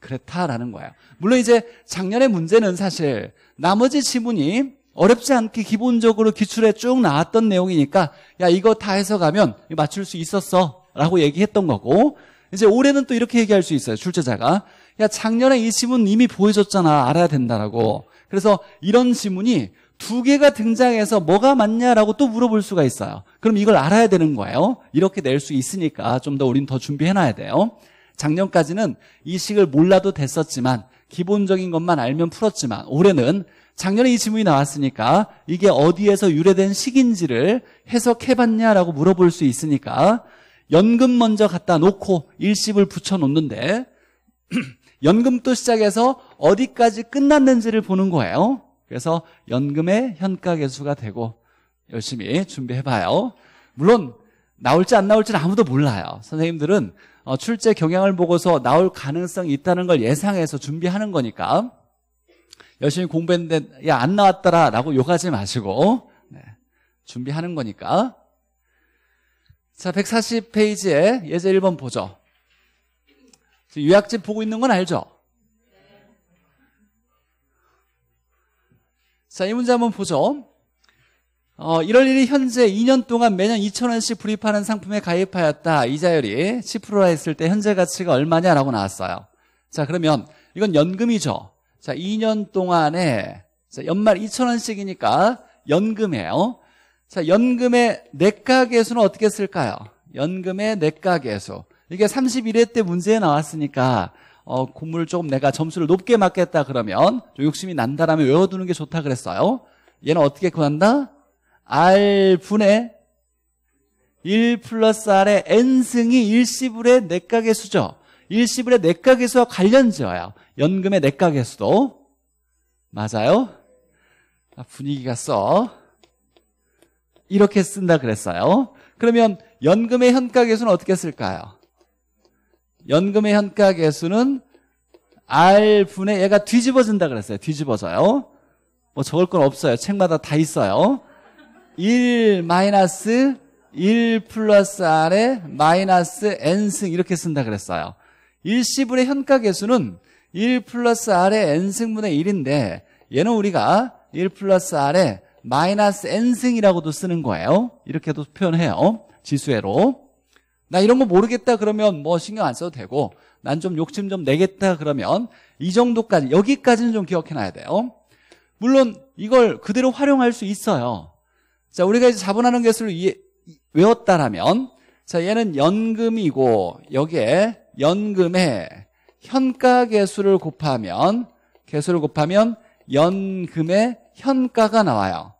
그렇다라는 거예요. 물론 이제 작년의 문제는 사실 나머지 지문이 어렵지 않게 기본적으로 기출에 쭉 나왔던 내용이니까 야 이거 다 해서 가면 맞출 수 있었어 라고 얘기했던 거고 이제 올해는 또 이렇게 얘기할 수 있어요 출제자가 야 작년에 이 지문 이미 보여줬잖아 알아야 된다라고 그래서 이런 지문이 두 개가 등장해서 뭐가 맞냐라고 또 물어볼 수가 있어요. 그럼 이걸 알아야 되는 거예요. 이렇게 낼 수 있으니까 좀 더 우린 더 준비해놔야 돼요. 작년까지는 이 식을 몰라도 됐었지만 기본적인 것만 알면 풀었지만 올해는 작년에 이질문이 나왔으니까 이게 어디에서 유래된 식인지를 해석해봤냐라고 물어볼 수 있으니까 연금 먼저 갖다 놓고 일십을 붙여놓는데 연금도 시작해서 어디까지 끝났는지를 보는 거예요. 그래서 연금의 현가계수가 되고 열심히 준비해봐요. 물론 나올지 안 나올지는 아무도 몰라요. 선생님들은 어, 출제 경향을 보고서 나올 가능성이 있다는 걸 예상해서 준비하는 거니까 열심히 공부했는데 야 안 나왔더라라고 욕하지 마시고 네, 준비하는 거니까 자 140페이지에 예제 1번 보죠. 요약집 보고 있는 건 알죠? 자, 이 문제 한번 보죠. 어, 이럴 일 현재 2년 동안 매년 2천원씩 불입하는 상품에 가입하였다. 이자율이 10%라 했을 때 현재 가치가 얼마냐라고 나왔어요. 자, 그러면 이건 연금이죠. 자, 2년 동안에 자, 연말 2천원씩이니까 연금이에요. 자, 연금의 내가계수는 어떻게 쓸까요? 연금의 내가계수. 이게 31회 때 문제에 나왔으니까 어, 공부를 조금 내가 점수를 높게 맞겠다 그러면 욕심이 난다라면 외워두는 게 좋다 그랬어요. 얘는 어떻게 구한다? R분의 1 플러스 R의 N승이 1시불의 내각의 수죠. 1시불의 내각의 수와 관련 지어요. 연금의 내각의 수도. 맞아요? 아, 분위기가 써. 이렇게 쓴다 그랬어요. 그러면 연금의 현가계 수는 어떻게 쓸까요? 연금의 현가 계수는 R분의 얘가 뒤집어진다 그랬어요. 뒤집어져요. 뭐 적을 건 없어요. 책마다 다 있어요. 1 마이너스 1 플러스 R에 마이너스 N승 이렇게 쓴다 그랬어요. 1시분의 현가 계수는 1 플러스 R의 N승분의 1인데 얘는 우리가 1 플러스 R에 마이너스 N승이라고도 쓰는 거예요. 이렇게도 표현해요. 지수회로. 나 이런 거 모르겠다 그러면 뭐 신경 안 써도 되고 난 좀 욕심 좀 내겠다 그러면 이 정도까지 여기까지는 좀 기억해놔야 돼요 물론 이걸 그대로 활용할 수 있어요 자 우리가 이제 자본하는 개수를 이해, 외웠다라면 자 얘는 연금이고 여기에 연금의 현가 개수를 곱하면 개수를 곱하면 연금의 현가가 나와요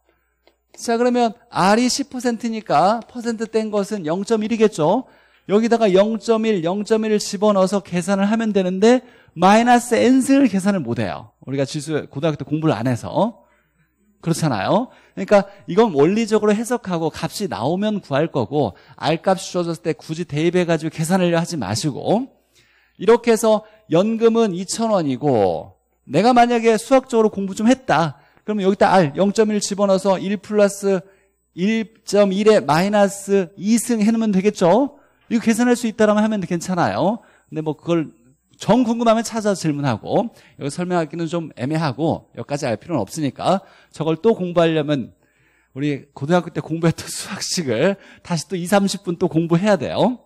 자 그러면 R이 10%니까 퍼센트 뗀 것은 0.1이겠죠 여기다가 0.1, 0.1을 집어넣어서 계산을 하면 되는데 마이너스 n승을 계산을 못해요. 우리가 지수 고등학교 때 공부를 안 해서 그렇잖아요. 그러니까 이건 원리적으로 해석하고 값이 나오면 구할 거고 알값이 주어졌을 때 굳이 대입해가지고 계산을 하지 마시고 이렇게 해서 연금은 2천원이고 내가 만약에 수학적으로 공부 좀 했다. 그러면 여기다 알0.1 집어넣어서 1 플러스 1.1에 마이너스 2승 해놓으면 되겠죠? 이거 계산할 수 있다라면 하면 괜찮아요. 근데 뭐 그걸 정 궁금하면 찾아 서 질문하고 여기 설명하기는 좀 애매하고 여기까지 알 필요는 없으니까 저걸 또 공부하려면 우리 고등학교 때 공부했던 수학식을 다시 또 2, 30분 또 공부해야 돼요.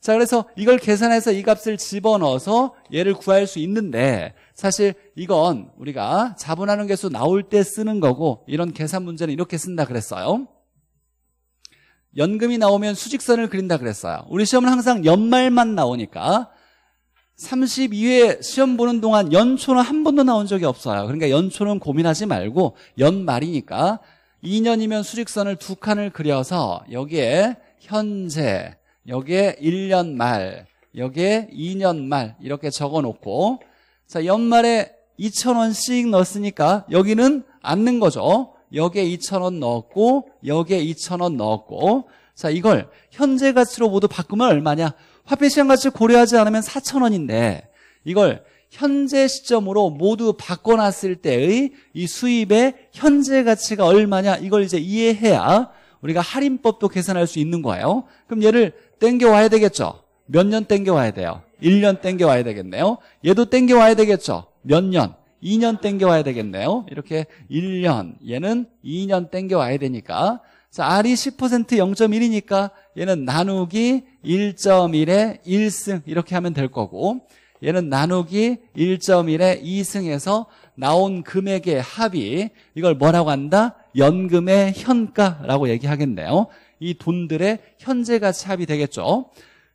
자, 그래서 이걸 계산해서 이 값을 집어넣어서 얘를 구할 수 있는데 사실 이건 우리가 자분하는 개수 나올 때 쓰는 거고 이런 계산 문제는 이렇게 쓴다 그랬어요. 연금이 나오면 수직선을 그린다 그랬어요. 우리 시험은 항상 연말만 나오니까 32회 시험 보는 동안 연초는 한 번도 나온 적이 없어요. 그러니까 연초는 고민하지 말고 연말이니까 2년이면 수직선을 두 칸을 그려서 여기에 현재, 여기에 1년 말, 여기에 2년 말 이렇게 적어놓고 자 연말에 2천원씩 넣었으니까 여기는 앉는 거죠. 여기에 2,000원 넣었고 여기에 2,000원 넣었고 자 이걸 현재 가치로 모두 바꾸면 얼마냐 화폐시장 가치를 고려하지 않으면 4,000원인데 이걸 현재 시점으로 모두 바꿔놨을 때의 이 수입의 현재 가치가 얼마냐 이걸 이제 이해해야 우리가 할인법도 계산할 수 있는 거예요 그럼 얘를 땡겨와야 되겠죠 몇 년 땡겨와야 돼요 1년 땡겨와야 되겠네요 얘도 땡겨와야 되겠죠 몇 년? 2년 땡겨와야 되겠네요. 이렇게 1년, 얘는 2년 땡겨와야 되니까 자, R이 10% 0.1이니까 얘는 나누기 1.1에 1승 이렇게 하면 될 거고 얘는 나누기 1.1에 2승에서 나온 금액의 합이 이걸 뭐라고 한다? 연금의 현가라고 얘기하겠네요. 이 돈들의 현재 가치 합이 되겠죠.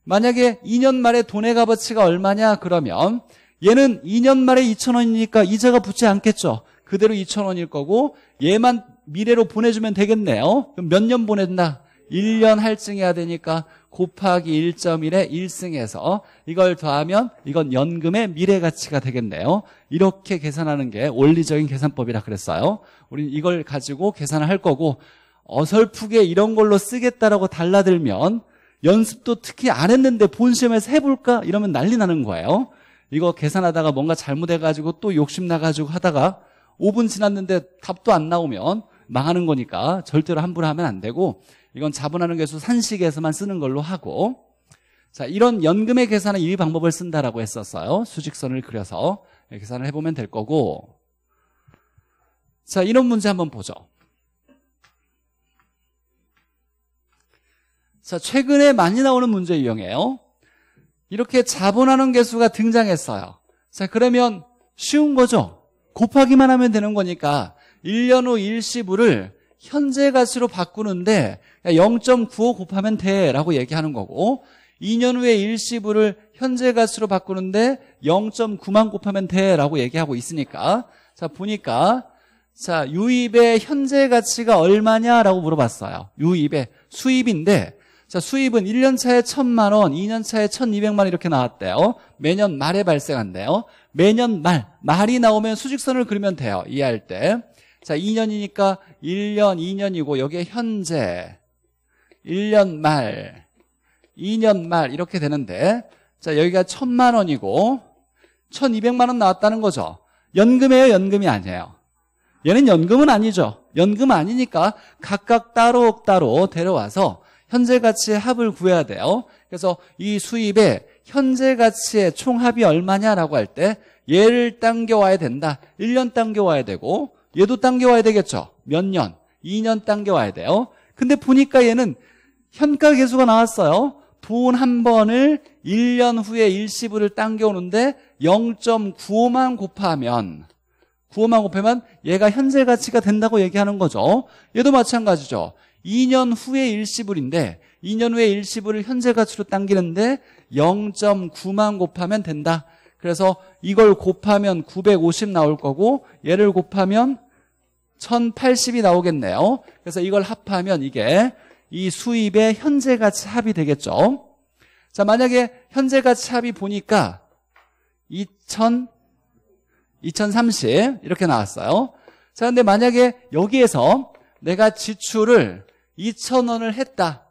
만약에 2년 말에 돈의 값어치가 얼마냐 그러면 얘는 2년 말에 2천 원이니까 이자가 붙지 않겠죠. 그대로 2천 원일 거고 얘만 미래로 보내주면 되겠네요. 어? 그럼 몇 년 보낸다? 1년 할증해야 되니까 곱하기 1.1에 1승해서 어? 이걸 더하면 이건 연금의 미래 가치가 되겠네요. 어? 이렇게 계산하는 게 원리적인 계산법이라 그랬어요. 우리는 이걸 가지고 계산을 할 거고 어설프게 이런 걸로 쓰겠다라고 달라들면 연습도 특히 안 했는데 본 시험에서 해볼까? 이러면 난리 나는 거예요. 이거 계산하다가 뭔가 잘못해가지고 또 욕심나가지고 하다가 5분 지났는데 답도 안 나오면 망하는 거니까 절대로 함부로 하면 안 되고 이건 자본하는 개수 산식에서만 쓰는 걸로 하고 자 이런 연금의 계산은 이 방법을 쓴다라고 했었어요 수직선을 그려서 계산을 해보면 될 거고 자 이런 문제 한번 보죠 자 최근에 많이 나오는 문제 유형이에요 이렇게 자본하는 개수가 등장했어요. 자, 그러면 쉬운 거죠? 곱하기만 하면 되는 거니까 1년 후 일시부를 현재 가치로 바꾸는데 0.95 곱하면 돼 라고 얘기하는 거고 2년 후에 일시부를 현재 가치로 바꾸는데 0.9만 곱하면 돼 라고 얘기하고 있으니까 자 보니까 자 유입의 현재 가치가 얼마냐라고 물어봤어요 유입의 수입인데 자, 수입은 1년 차에 1000만 원, 2년 차에 1200만 원 이렇게 나왔대요. 매년 말에 발생한대요. 매년 말, 말이 나오면 수직선을 그리면 돼요. 이해할 때. 자, 2년이니까 1년, 2년이고 여기에 현재 1년 말, 2년 말 이렇게 되는데 자, 여기가 1000만 원이고 1200만 원 나왔다는 거죠. 연금이에요, 연금이 아니에요. 얘는 연금은 아니죠. 연금 아니니까 각각 따로따로 따로 데려와서 현재 가치의 합을 구해야 돼요. 그래서 이 수입의 현재 가치의 총합이 얼마냐라고 할 때 얘를 당겨와야 된다. 1년 당겨와야 되고 얘도 당겨와야 되겠죠. 몇 년? 2년 당겨와야 돼요. 근데 보니까 얘는 현가 계수가 나왔어요. 돈 한 번을 1년 후에 일시불를 당겨오는데 0.95만 곱하면 9호만 곱하면 얘가 현재 가치가 된다고 얘기하는 거죠. 얘도 마찬가지죠. 2년 후에 일시불인데 2년 후에 일시불을 현재 가치로 당기는데 0.9만 곱하면 된다. 그래서 이걸 곱하면 950 나올 거고 얘를 곱하면 1080이 나오겠네요. 그래서 이걸 합하면 이게 이 수입의 현재 가치 합이 되겠죠. 자, 만약에 현재 가치 합이 보니까 2000 2030 이렇게 나왔어요. 자, 근데 만약에 여기에서 내가 지출을 2천 원을 했다.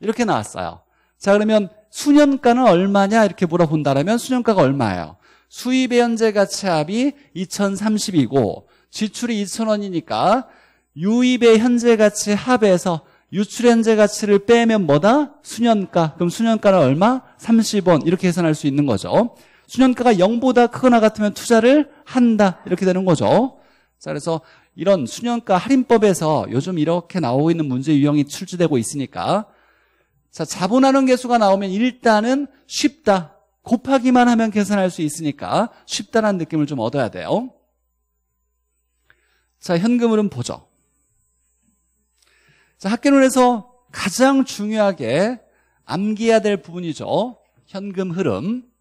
이렇게 나왔어요. 자 그러면 수년가는 얼마냐 이렇게 물어본다라면 수년가가 얼마예요? 수입의 현재 가치합이 2030이고 지출이 2천 원이니까 유입의 현재 가치 합에서 유출 현재 가치를 빼면 뭐다? 수년가. 그럼 수년가는 얼마? 30원. 이렇게 계산할 수 있는 거죠. 수년가가 0보다 크거나 같으면 투자를 한다. 이렇게 되는 거죠. 자, 그래서 이런 수년가 할인법에서 요즘 이렇게 나오고 있는 문제 유형이 출제되고 있으니까 자 자본하는 개수가 나오면 일단은 쉽다 곱하기만 하면 계산할 수 있으니까 쉽다는 느낌을 좀 얻어야 돼요 자 현금 흐름 보죠 자 학계론에서 가장 중요하게 암기해야 될 부분이죠 현금 흐름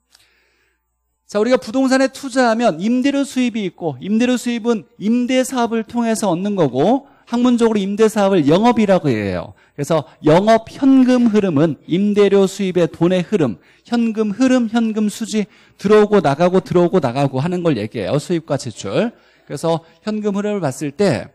자, 우리가 부동산에 투자하면 임대료 수입이 있고 임대료 수입은 임대 사업을 통해서 얻는 거고 학문적으로 임대 사업을 영업이라고 해요. 그래서 영업 현금 흐름은 임대료 수입의 돈의 흐름, 현금 흐름, 현금 수지 들어오고 나가고 들어오고 나가고 하는 걸 얘기해요. 수입과 지출. 그래서 현금 흐름을 봤을 때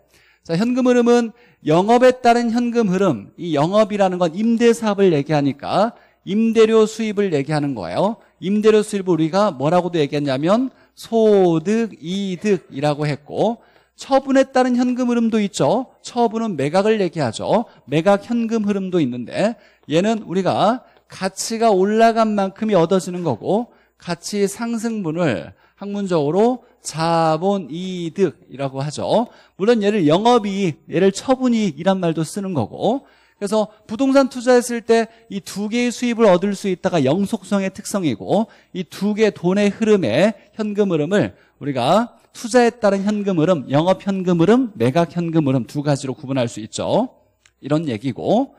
자, 현금 흐름은 영업에 따른 현금 흐름, 이 영업이라는 건 임대 사업을 얘기하니까 임대료 수입을 얘기하는 거예요. 임대료 수입을 우리가 뭐라고도 얘기했냐면 소득, 이득이라고 했고 처분에 따른 현금 흐름도 있죠. 처분은 매각을 얘기하죠. 매각 현금 흐름도 있는데 얘는 우리가 가치가 올라간 만큼이 얻어지는 거고 가치 상승분을 학문적으로 자본 이득이라고 하죠. 물론 얘를 영업이익, 얘를 처분이익이란 말도 쓰는 거고 그래서 부동산 투자했을 때 이 두 개의 수입을 얻을 수 있다가 영속성의 특성이고 이 두 개의 돈의 흐름에 현금 흐름을 우리가 투자에 따른 현금 흐름, 영업 현금 흐름, 매각 현금 흐름 두 가지로 구분할 수 있죠. 이런 얘기고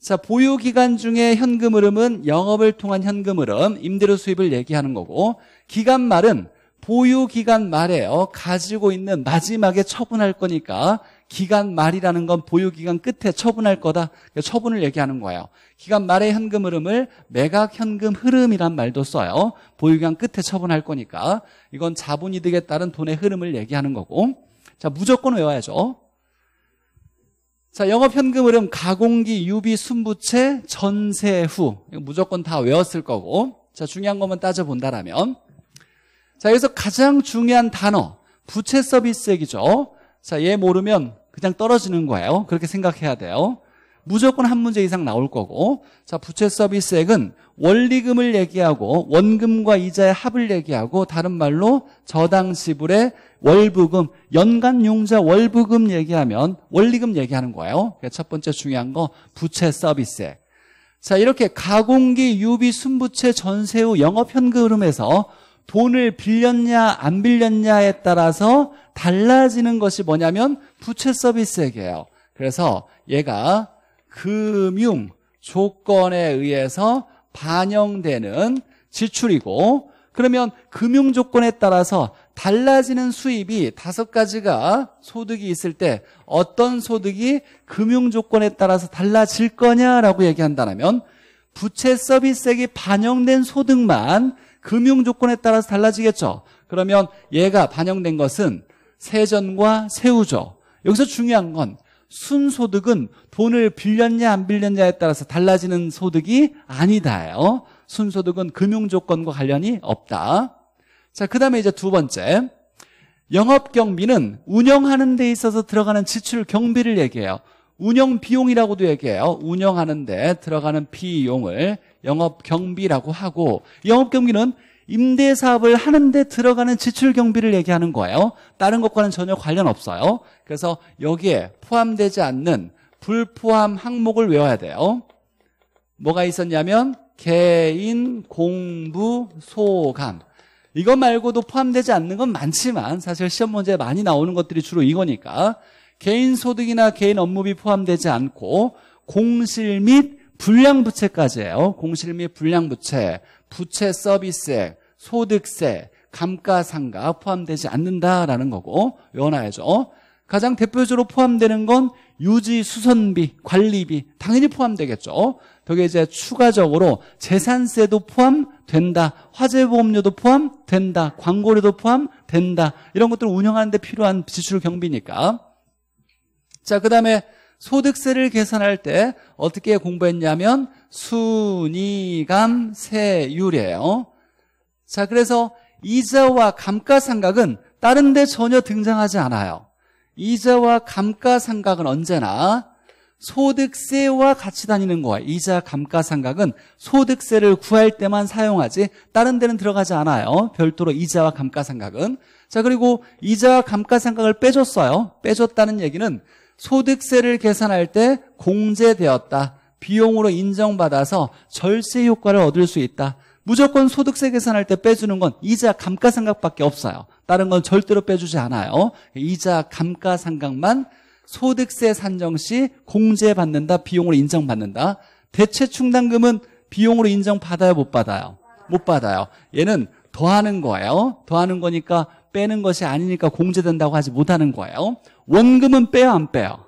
자 보유 기간 중에 현금 흐름은 영업을 통한 현금 흐름, 임대료 수입을 얘기하는 거고 기간 말은 보유 기간 말에요. 가지고 있는 마지막에 처분할 거니까 기간 말이라는 건 보유 기간 끝에 처분할 거다. 그러니까 처분을 얘기하는 거예요. 기간 말의 현금 흐름을 매각 현금 흐름이란 말도 써요. 보유 기간 끝에 처분할 거니까 이건 자본 이득에 따른 돈의 흐름을 얘기하는 거고. 자, 무조건 외워야죠. 자, 영업 현금 흐름 가공기 유비 순부채 전세 후. 이거 무조건 다 외웠을 거고. 자, 중요한 것만 따져 본다라면 자, 여기서 가장 중요한 단어 부채 서비스 액이죠. 자, 얘 모르면 그냥 떨어지는 거예요. 그렇게 생각해야 돼요. 무조건 한 문제 이상 나올 거고 자 부채 서비스액은 원리금을 얘기하고 원금과 이자의 합을 얘기하고 다른 말로 저당 지불의 월부금 연간 용자 월부금 얘기하면 원리금 얘기하는 거예요 첫 번째 중요한 거 부채 서비스액 자 이렇게 가공기 유비 순부채 전세후 영업 현금 흐름에서 돈을 빌렸냐 안 빌렸냐에 따라서 달라지는 것이 뭐냐면 부채 서비스액이에요. 그래서 얘가 금융 조건에 의해서 반영되는 지출이고 그러면 금융 조건에 따라서 달라지는 수입이 다섯 가지가 소득이 있을 때 어떤 소득이 금융 조건에 따라서 달라질 거냐라고 얘기한다면 부채 서비스액이 반영된 소득만 금융 조건에 따라서 달라지겠죠. 그러면 얘가 반영된 것은 세전과 세우죠. 여기서 중요한 건 순소득은 돈을 빌렸냐 안 빌렸냐에 따라서 달라지는 소득이 아니다요. 순소득은 금융 조건과 관련이 없다. 자, 그 다음에 이제 두 번째. 영업 경비는 운영하는 데 있어서 들어가는 지출 경비를 얘기해요. 운영 비용이라고도 얘기해요. 운영하는 데 들어가는 비용을 영업 경비라고 하고 영업 경비는 임대 사업을 하는데 들어가는 지출 경비를 얘기하는 거예요. 다른 것과는 전혀 관련 없어요. 그래서 여기에 포함되지 않는 불포함 항목을 외워야 돼요. 뭐가 있었냐면 개인 공부 소감. 이것 말고도 포함되지 않는 건 많지만 사실 시험 문제에 많이 나오는 것들이 주로 이거니까 개인 소득이나 개인 업무비 포함되지 않고 공실 및 불량부채까지예요. 공실 및 불량부채. 부채 서비스세, 소득세, 감가상가 포함되지 않는다라는 거고 외워놔야죠. 가장 대표적으로 포함되는 건 유지 수선비, 관리비 당연히 포함되겠죠. 그게 이제 추가적으로 재산세도 포함된다. 화재보험료도 포함된다. 광고료도 포함된다. 이런 것들을 운영하는 데 필요한 지출 경비니까. 자, 그다음에 소득세를 계산할 때 어떻게 공부했냐면 순이감 세율이에요. 자, 그래서 이자와 감가상각은 다른 데 전혀 등장하지 않아요. 이자와 감가상각은 언제나 소득세와 같이 다니는 거야. 이자 감가상각은 소득세를 구할 때만 사용하지 다른 데는 들어가지 않아요. 별도로 이자와 감가상각은. 자, 그리고 이자 와 감가상각을 빼줬어요. 빼줬다는 얘기는 소득세를 계산할 때 공제되었다. 비용으로 인정받아서 절세 효과를 얻을 수 있다. 무조건 소득세 계산할 때 빼주는 건 이자 감가상각밖에 없어요. 다른 건 절대로 빼주지 않아요. 이자 감가상각만 소득세 산정 시 공제받는다. 비용으로 인정받는다. 대체 충당금은 비용으로 인정받아요? 못 받아요? 못 받아요. 얘는 더하는 거예요. 더하는 거니까 빼는 것이 아니니까 공제된다고 하지 못하는 거예요. 원금은 빼야 안 빼요?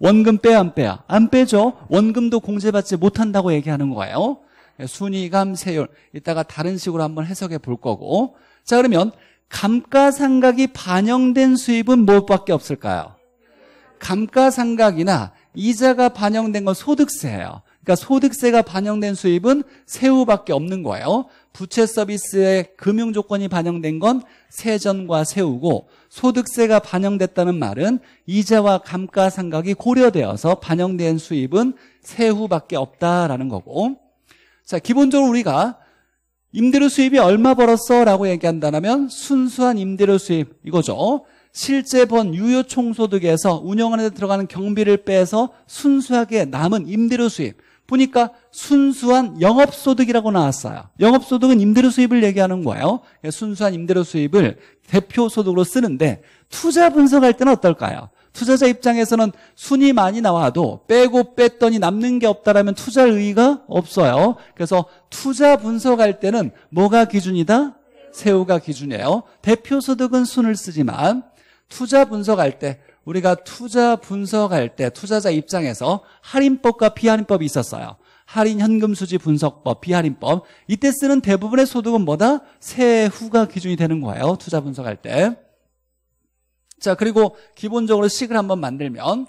원금 빼야 안빼요안 빼죠? 원금도 공제받지 못한다고 얘기하는 거예요. 순이감, 세율 이따가 다른 식으로 한번 해석해 볼 거고 자 그러면 감가상각이 반영된 수입은 무엇밖에 없을까요? 감가상각이나 이자가 반영된 건 소득세예요. 그러니까 소득세가 반영된 수입은 세후밖에 없는 거예요. 부채 서비스의 금융 조건이 반영된 건 세전과 세우고 소득세가 반영됐다는 말은 이자와 감가상각이 고려되어서 반영된 수입은 세후밖에 없다라는 거고 자 기본적으로 우리가 임대료 수입이 얼마 벌었어? 라고 얘기한다면 순수한 임대료 수입 이거죠 실제 번 유효 총소득에서 운영하는 데 들어가는 경비를 빼서 순수하게 남은 임대료 수입 보니까 순수한 영업소득이라고 나왔어요. 영업소득은 임대료 수입을 얘기하는 거예요. 예, 순수한 임대료 수입을 대표 소득으로 쓰는데 투자 분석할 때는 어떨까요? 투자자 입장에서는 순이 많이 나와도 빼고 뺐더니 남는 게 없다라면 투자 의의가 없어요. 그래서 투자 분석할 때는 뭐가 기준이다? 세우가 기준이에요. 대표 소득은 순을 쓰지만 투자 분석할 때 우리가 투자 분석할 때 투자자 입장에서 할인법과 비할인법이 있었어요. 할인 현금 수지 분석법, 비할인법. 이때 쓰는 대부분의 소득은 뭐다? 세후가 기준이 되는 거예요. 투자 분석할 때. 자, 그리고 기본적으로 식을 한번 만들면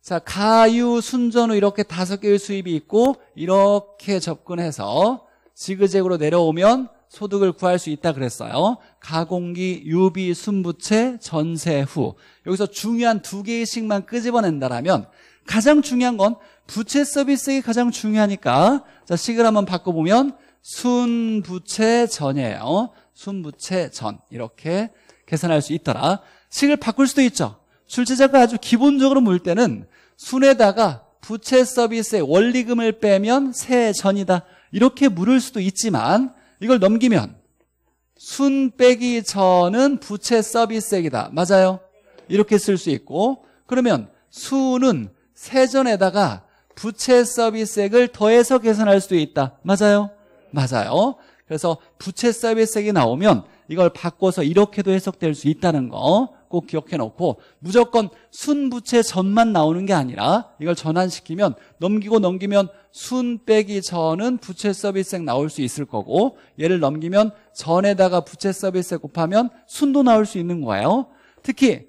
자, 가유, 순전후 이렇게 다섯 개의 수입이 있고 이렇게 접근해서 지그재그로 내려오면 소득을 구할 수 있다 그랬어요. 가공기, 유비, 순부채, 전세 후. 여기서 중요한 두 개의식만 끄집어낸다라면 가장 중요한 건 부채 서비스액 가장 중요하니까 자, 식을 한번 바꿔보면 순부채 전이에요. 순부채 전. 이렇게 계산할 수 있더라. 식을 바꿀 수도 있죠. 출제자가 아주 기본적으로 물 때는 순에다가 부채 서비스의 원리금을 빼면 세전이다. 이렇게 물을 수도 있지만 이걸 넘기면 순 빼기 전은 부채 서비스액이다. 맞아요? 이렇게 쓸 수 있고 그러면 수는 세전에다가 부채 서비스액을 더해서 계산할 수도 있다. 맞아요? 맞아요. 그래서 부채 서비스액이 나오면 이걸 바꿔서 이렇게도 해석될 수 있다는 거꼭 기억해 놓고 무조건 순부채 전만 나오는 게 아니라 이걸 전환시키면 넘기고 넘기면 순 빼기 전은 부채 서비스액 나올 수 있을 거고 얘를 넘기면 전에다가 부채 서비스액 곱하면 순도 나올 수 있는 거예요. 특히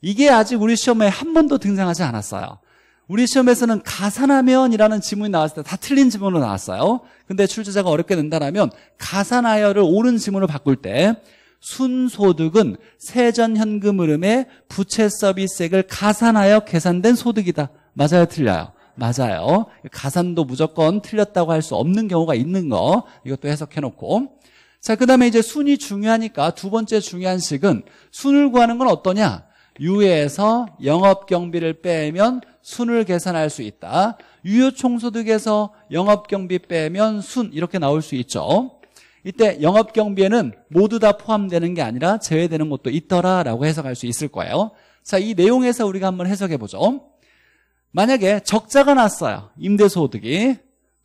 이게 아직 우리 시험에 한 번도 등장하지 않았어요. 우리 시험에서는 가산하면이라는 지문이 나왔을 때 다 틀린 지문으로 나왔어요. 근데 출제자가 어렵게 낸다면 가산하여를 옳은 지문으로 바꿀 때 순소득은 세전현금 흐름의 부채 서비스액을 가산하여 계산된 소득이다. 맞아요, 틀려요? 맞아요. 가산도 무조건 틀렸다고 할 수 없는 경우가 있는 거. 이것도 해석해놓고. 자, 그 다음에 이제 순이 중요하니까 두 번째 중요한 식은 순을 구하는 건 어떠냐? 유에서 영업경비를 빼면 순을 계산할 수 있다. 유효총소득에서 영업경비 빼면 순 이렇게 나올 수 있죠. 이때 영업 경비에는 모두 다 포함되는 게 아니라 제외되는 것도 있더라라고 해석할 수 있을 거예요. 자, 이 내용에서 우리가 한번 해석해 보죠. 만약에 적자가 났어요. 임대소득이.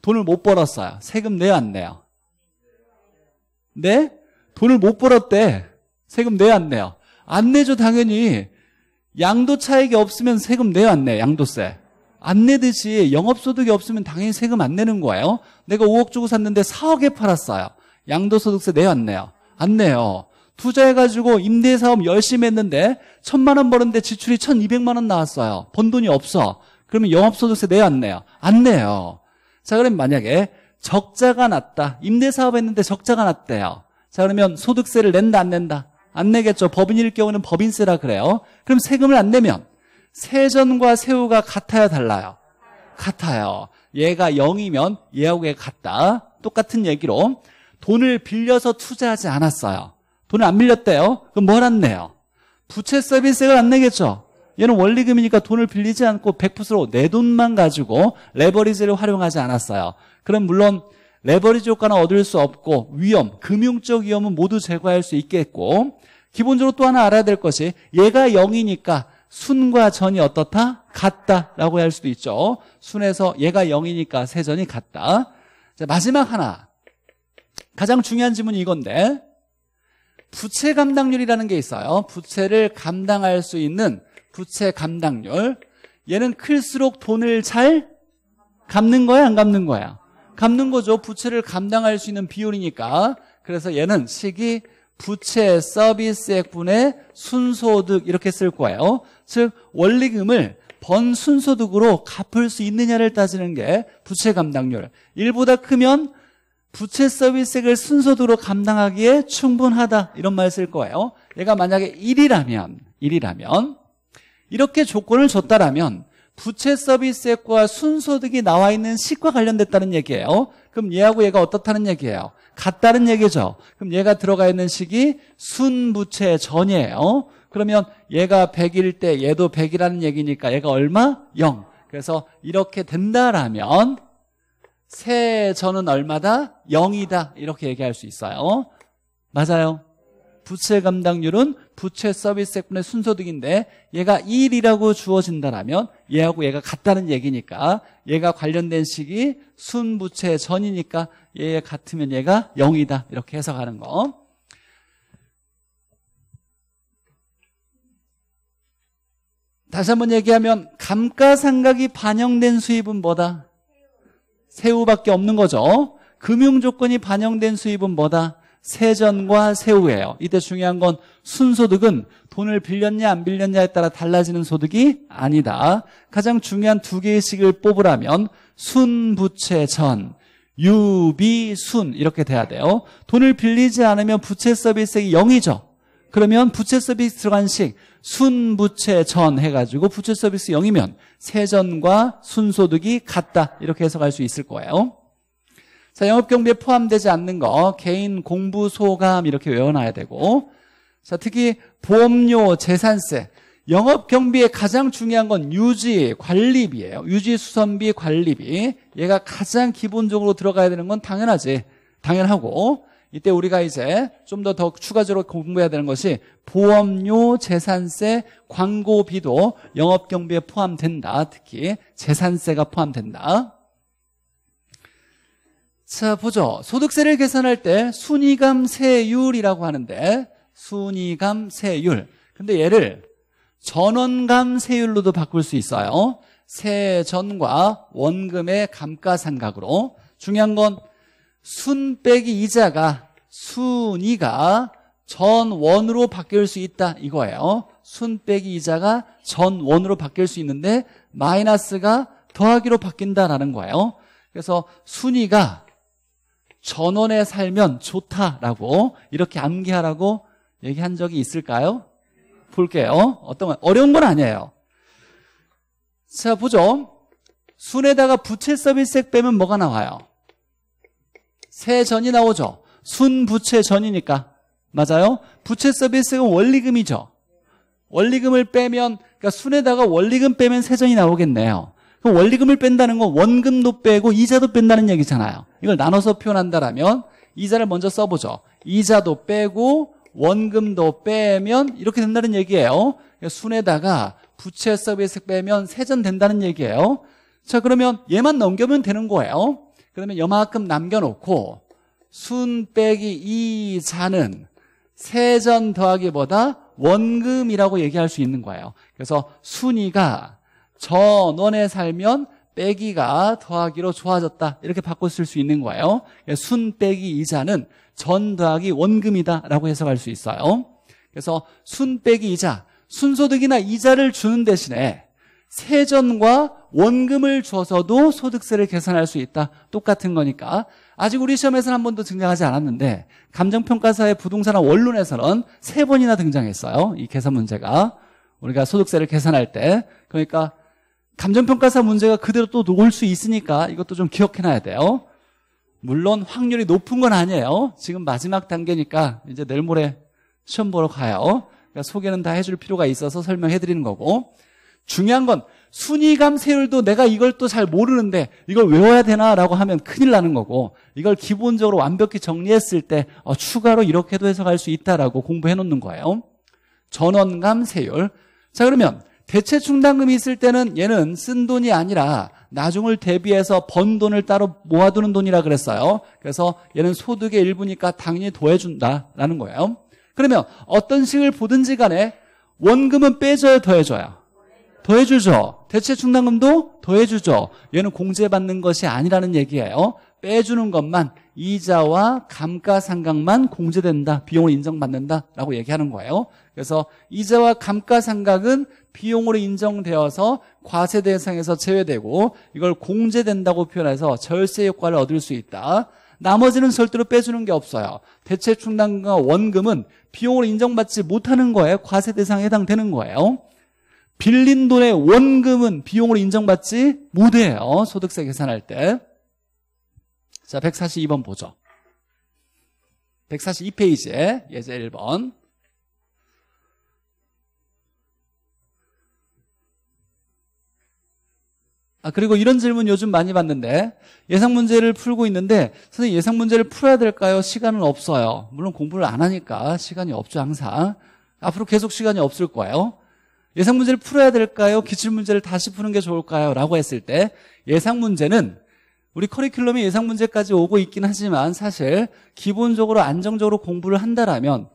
돈을 못 벌었어요. 세금 내야 안 내요? 네? 돈을 못 벌었대. 세금 내야 안 내요? 안 내죠, 당연히. 양도 차익이 없으면 세금 내야 안 내? 양도세. 안 내듯이 영업소득이 없으면 당연히 세금 안 내는 거예요. 내가 5억 주고 샀는데 4억에 팔았어요. 양도소득세 내왔네요안 내요. 투자해가지고 임대사업 열심히 했는데 천만 원 버는데 지출이 천이백만원 나왔어요. 번 돈이 없어. 그러면 영업소득세 내왔네요안 내요. 자그러면 만약에 적자가 났다. 임대사업 했는데 적자가 났대요. 자 그러면 소득세를 낸다 안 낸다? 안 내겠죠. 법인일 경우는 법인세라 그래요. 그럼 세금을 안 내면 세전과 세후가 같아요 달라요? 같아요. 얘가 0이면 얘하고 얘 같다. 똑같은 얘기로 돈을 빌려서 투자하지 않았어요. 돈을 안 빌렸대요. 그럼 뭘 안 내요? 부채 서비스액을 안 내겠죠. 얘는 원리금이니까 돈을 빌리지 않고 100%로 내 돈만 가지고 레버리지를 활용하지 않았어요. 그럼 물론 레버리지 효과는 얻을 수 없고 위험, 금융적 위험은 모두 제거할 수 있겠고 기본적으로 또 하나 알아야 될 것이 얘가 0이니까 순과 전이 어떻다? 같다라고 할 수도 있죠. 순에서 얘가 0이니까 세전이 같다. 자, 마지막 하나 가장 중요한 질문이 이건데 부채 감당률이라는 게 있어요. 부채를 감당할 수 있는 부채 감당률. 얘는 클수록 돈을 잘 갚는 거야, 안 갚는 거야? 갚는 거죠. 부채를 감당할 수 있는 비율이니까. 그래서 얘는 식이 부채 서비스액 분의 순소득 이렇게 쓸 거예요. 즉 원리금을 번 순소득으로 갚을 수 있느냐를 따지는 게 부채 감당률. 1보다 크면 부채 서비스액을 순서대로 감당하기에 충분하다 이런 말을쓸 거예요 얘가 만약에 1이라면 1이라면 이렇게 조건을 줬다라면 부채 서비스액과 순소득이 나와 있는 식과 관련됐다는 얘기예요 그럼 얘하고 얘가 어떻다는 얘기예요 같다는 얘기죠 그럼 얘가 들어가 있는 식이 순부채 전이에요 그러면 얘가 100일 때 얘도 100이라는 얘기니까 얘가 얼마? 0 그래서 이렇게 된다라면 새 저는 얼마다? 0이다. 이렇게 얘기할 수 있어요. 맞아요. 부채 감당률은 부채 서비스액분의 순서등인데 얘가 1이라고 주어진다라면 얘하고 얘가 같다는 얘기니까 얘가 관련된 식이 순부채 전이니까 얘 같으면 얘가 0이다. 이렇게 해석하는 거. 다시 한번 얘기하면 감가상각이 반영된 수입은 뭐다? 세후밖에 없는 거죠. 금융 조건이 반영된 수입은 뭐다? 세전과 세후예요. 이때 중요한 건 순소득은 돈을 빌렸냐 안 빌렸냐에 따라 달라지는 소득이 아니다. 가장 중요한 두 개의식을 뽑으라면 순부채전, 유비순 이렇게 돼야 돼요. 돈을 빌리지 않으면 부채 서비스액이 0이죠. 그러면 부채 서비스 들어간 식 순부채 전 해가지고 부채 서비스 0이면 세전과 순소득이 같다 이렇게 해석할 수 있을 거예요 자 영업경비에 포함되지 않는 거 개인 공부 소감 이렇게 외워놔야 되고 자 특히 보험료 재산세 영업경비에 가장 중요한 건 유지 관리비예요 유지 수선비 관리비 얘가 가장 기본적으로 들어가야 되는 건 당연하지 당연하고 이때 우리가 이제 좀 더 더 추가적으로 공부해야 되는 것이 보험료, 재산세, 광고비도 영업경비에 포함된다. 특히 재산세가 포함된다. 자, 보죠. 소득세를 계산할 때 순이감세율이라고 하는데 순이감세율. 근데 얘를 전원감세율로도 바꿀 수 있어요. 세전과 원금의 감가상각으로 중요한 건순 빼기 이자가 순위가 전원으로 바뀔 수 있다 이거예요. 순 빼기 이자가 전원으로 바뀔 수 있는데 마이너스가 더하기로 바뀐다라는 거예요. 그래서 순위가 전원에 살면 좋다라고 이렇게 암기하라고 얘기한 적이 있을까요? 볼게요. 어떤 건 어려운 건 아니에요. 자 보죠. 순에다가 부채 서비스액 빼면 뭐가 나와요? 세전이 나오죠. 순부채전이니까. 맞아요? 부채 서비스가 원리금이죠. 원리금을 빼면 그러니까 순에다가 원리금 빼면 세전이 나오겠네요. 그럼 원리금을 뺀다는 건 원금도 빼고 이자도 뺀다는 얘기잖아요. 이걸 나눠서 표현한다라면 이자를 먼저 써보죠. 이자도 빼고 원금도 빼면 이렇게 된다는 얘기예요. 그러니까 순에다가 부채 서비스 빼면 세전 된다는 얘기예요. 자 그러면 얘만 넘겨면 되는 거예요. 그러면 여만큼 남겨놓고 순 빼기 이자는 세전 더하기보다 원금이라고 얘기할 수 있는 거예요. 그래서 순위가 전원에 살면 빼기가 더하기로 좋아졌다 이렇게 바꿔 쓸 수 있는 거예요. 그러니까 순 빼기 이자는 전 더하기 원금이다라고 해석할 수 있어요. 그래서 순 빼기 이자, 순소득이나 이자를 주는 대신에 세전과 원금을 줘서도 소득세를 계산할 수 있다. 똑같은 거니까. 아직 우리 시험에서는 한 번도 등장하지 않았는데 감정평가사의 부동산화 원론에서는 세 번이나 등장했어요. 이 계산 문제가. 우리가 소득세를 계산할 때 그러니까 감정평가사 문제가 그대로 또 놓을 수 있으니까 이것도 좀 기억해놔야 돼요. 물론 확률이 높은 건 아니에요. 지금 마지막 단계니까 이제 내일 모레 시험 보러 가요. 그러니까 소개는 다 해줄 필요가 있어서 설명해드리는 거고 중요한 건 순위감 세율도 내가 이걸 또 잘 모르는데 이걸 외워야 되나라고 하면 큰일 나는 거고 이걸 기본적으로 완벽히 정리했을 때 어, 추가로 이렇게도 해석할 수 있다라고 공부해 놓는 거예요. 전원감 세율. 자 그러면 대체 충당금이 있을 때는 얘는 쓴 돈이 아니라 나중을 대비해서 번 돈을 따로 모아두는 돈이라 그랬어요. 그래서 얘는 소득의 일부니까 당연히 더해준다라는 거예요. 그러면 어떤 식을 보든지 간에 원금은 빼줘야 더해줘요. 더해주죠. 대체 충당금도 더해주죠. 얘는 공제받는 것이 아니라는 얘기예요. 빼주는 것만 이자와 감가상각만 공제된다. 비용을 인정받는다. 라고 얘기하는 거예요. 그래서 이자와 감가상각은 비용으로 인정되어서 과세 대상에서 제외되고 이걸 공제된다고 표현해서 절세 효과를 얻을 수 있다. 나머지는 절대로 빼주는 게 없어요. 대체 충당금과 원금은 비용을 인정받지 못하는 거예요. 과세 대상에 해당되는 거예요. 빌린 돈의 원금은 비용으로 인정받지 못해요. 소득세 계산할 때. 자, 142번 보죠. 142페이지에 예제 1번. 아, 그리고 이런 질문 요즘 많이 받는데 예상 문제를 풀고 있는데 선생님 예상 문제를 풀어야 될까요? 시간은 없어요. 물론 공부를 안 하니까 시간이 없죠, 항상. 앞으로 계속 시간이 없을 거예요. 예상 문제를 풀어야 될까요? 기출 문제를 다시 푸는 게 좋을까요? 라고 했을 때 예상 문제는 우리 커리큘럼이 예상 문제까지 오고 있긴 하지만 사실 기본적으로 안정적으로 공부를 한다라면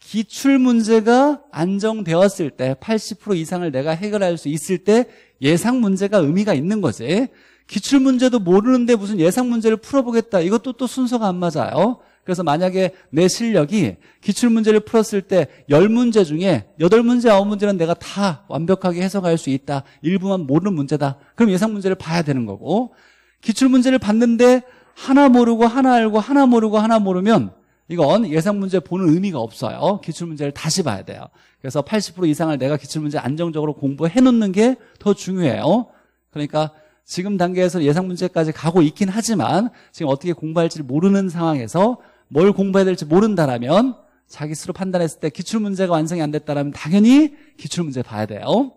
기출 문제가 안정되었을 때 80% 이상을 내가 해결할 수 있을 때 예상 문제가 의미가 있는 거지. 기출 문제도 모르는데 무슨 예상 문제를 풀어보겠다. 이것도 또 순서가 안 맞아요. 그래서 만약에 내 실력이 기출문제를 풀었을 때 10문제 중에 8문제, 9문제는 내가 다 완벽하게 해석할 수 있다. 일부만 모르는 문제다. 그럼 예상문제를 봐야 되는 거고 기출문제를 봤는데 하나 모르고 하나 알고 하나 모르고 하나 모르면 이건 예상문제 보는 의미가 없어요. 기출문제를 다시 봐야 돼요. 그래서 80% 이상을 내가 기출문제 안정적으로 공부해 놓는 게 더 중요해요. 그러니까 지금 단계에서 예상문제까지 가고 있긴 하지만 지금 어떻게 공부할지 모르는 상황에서 뭘 공부해야 될지 모른다라면 자기 스스로 판단했을 때 기출문제가 완성이 안 됐다라면 당연히 기출문제 봐야 돼요.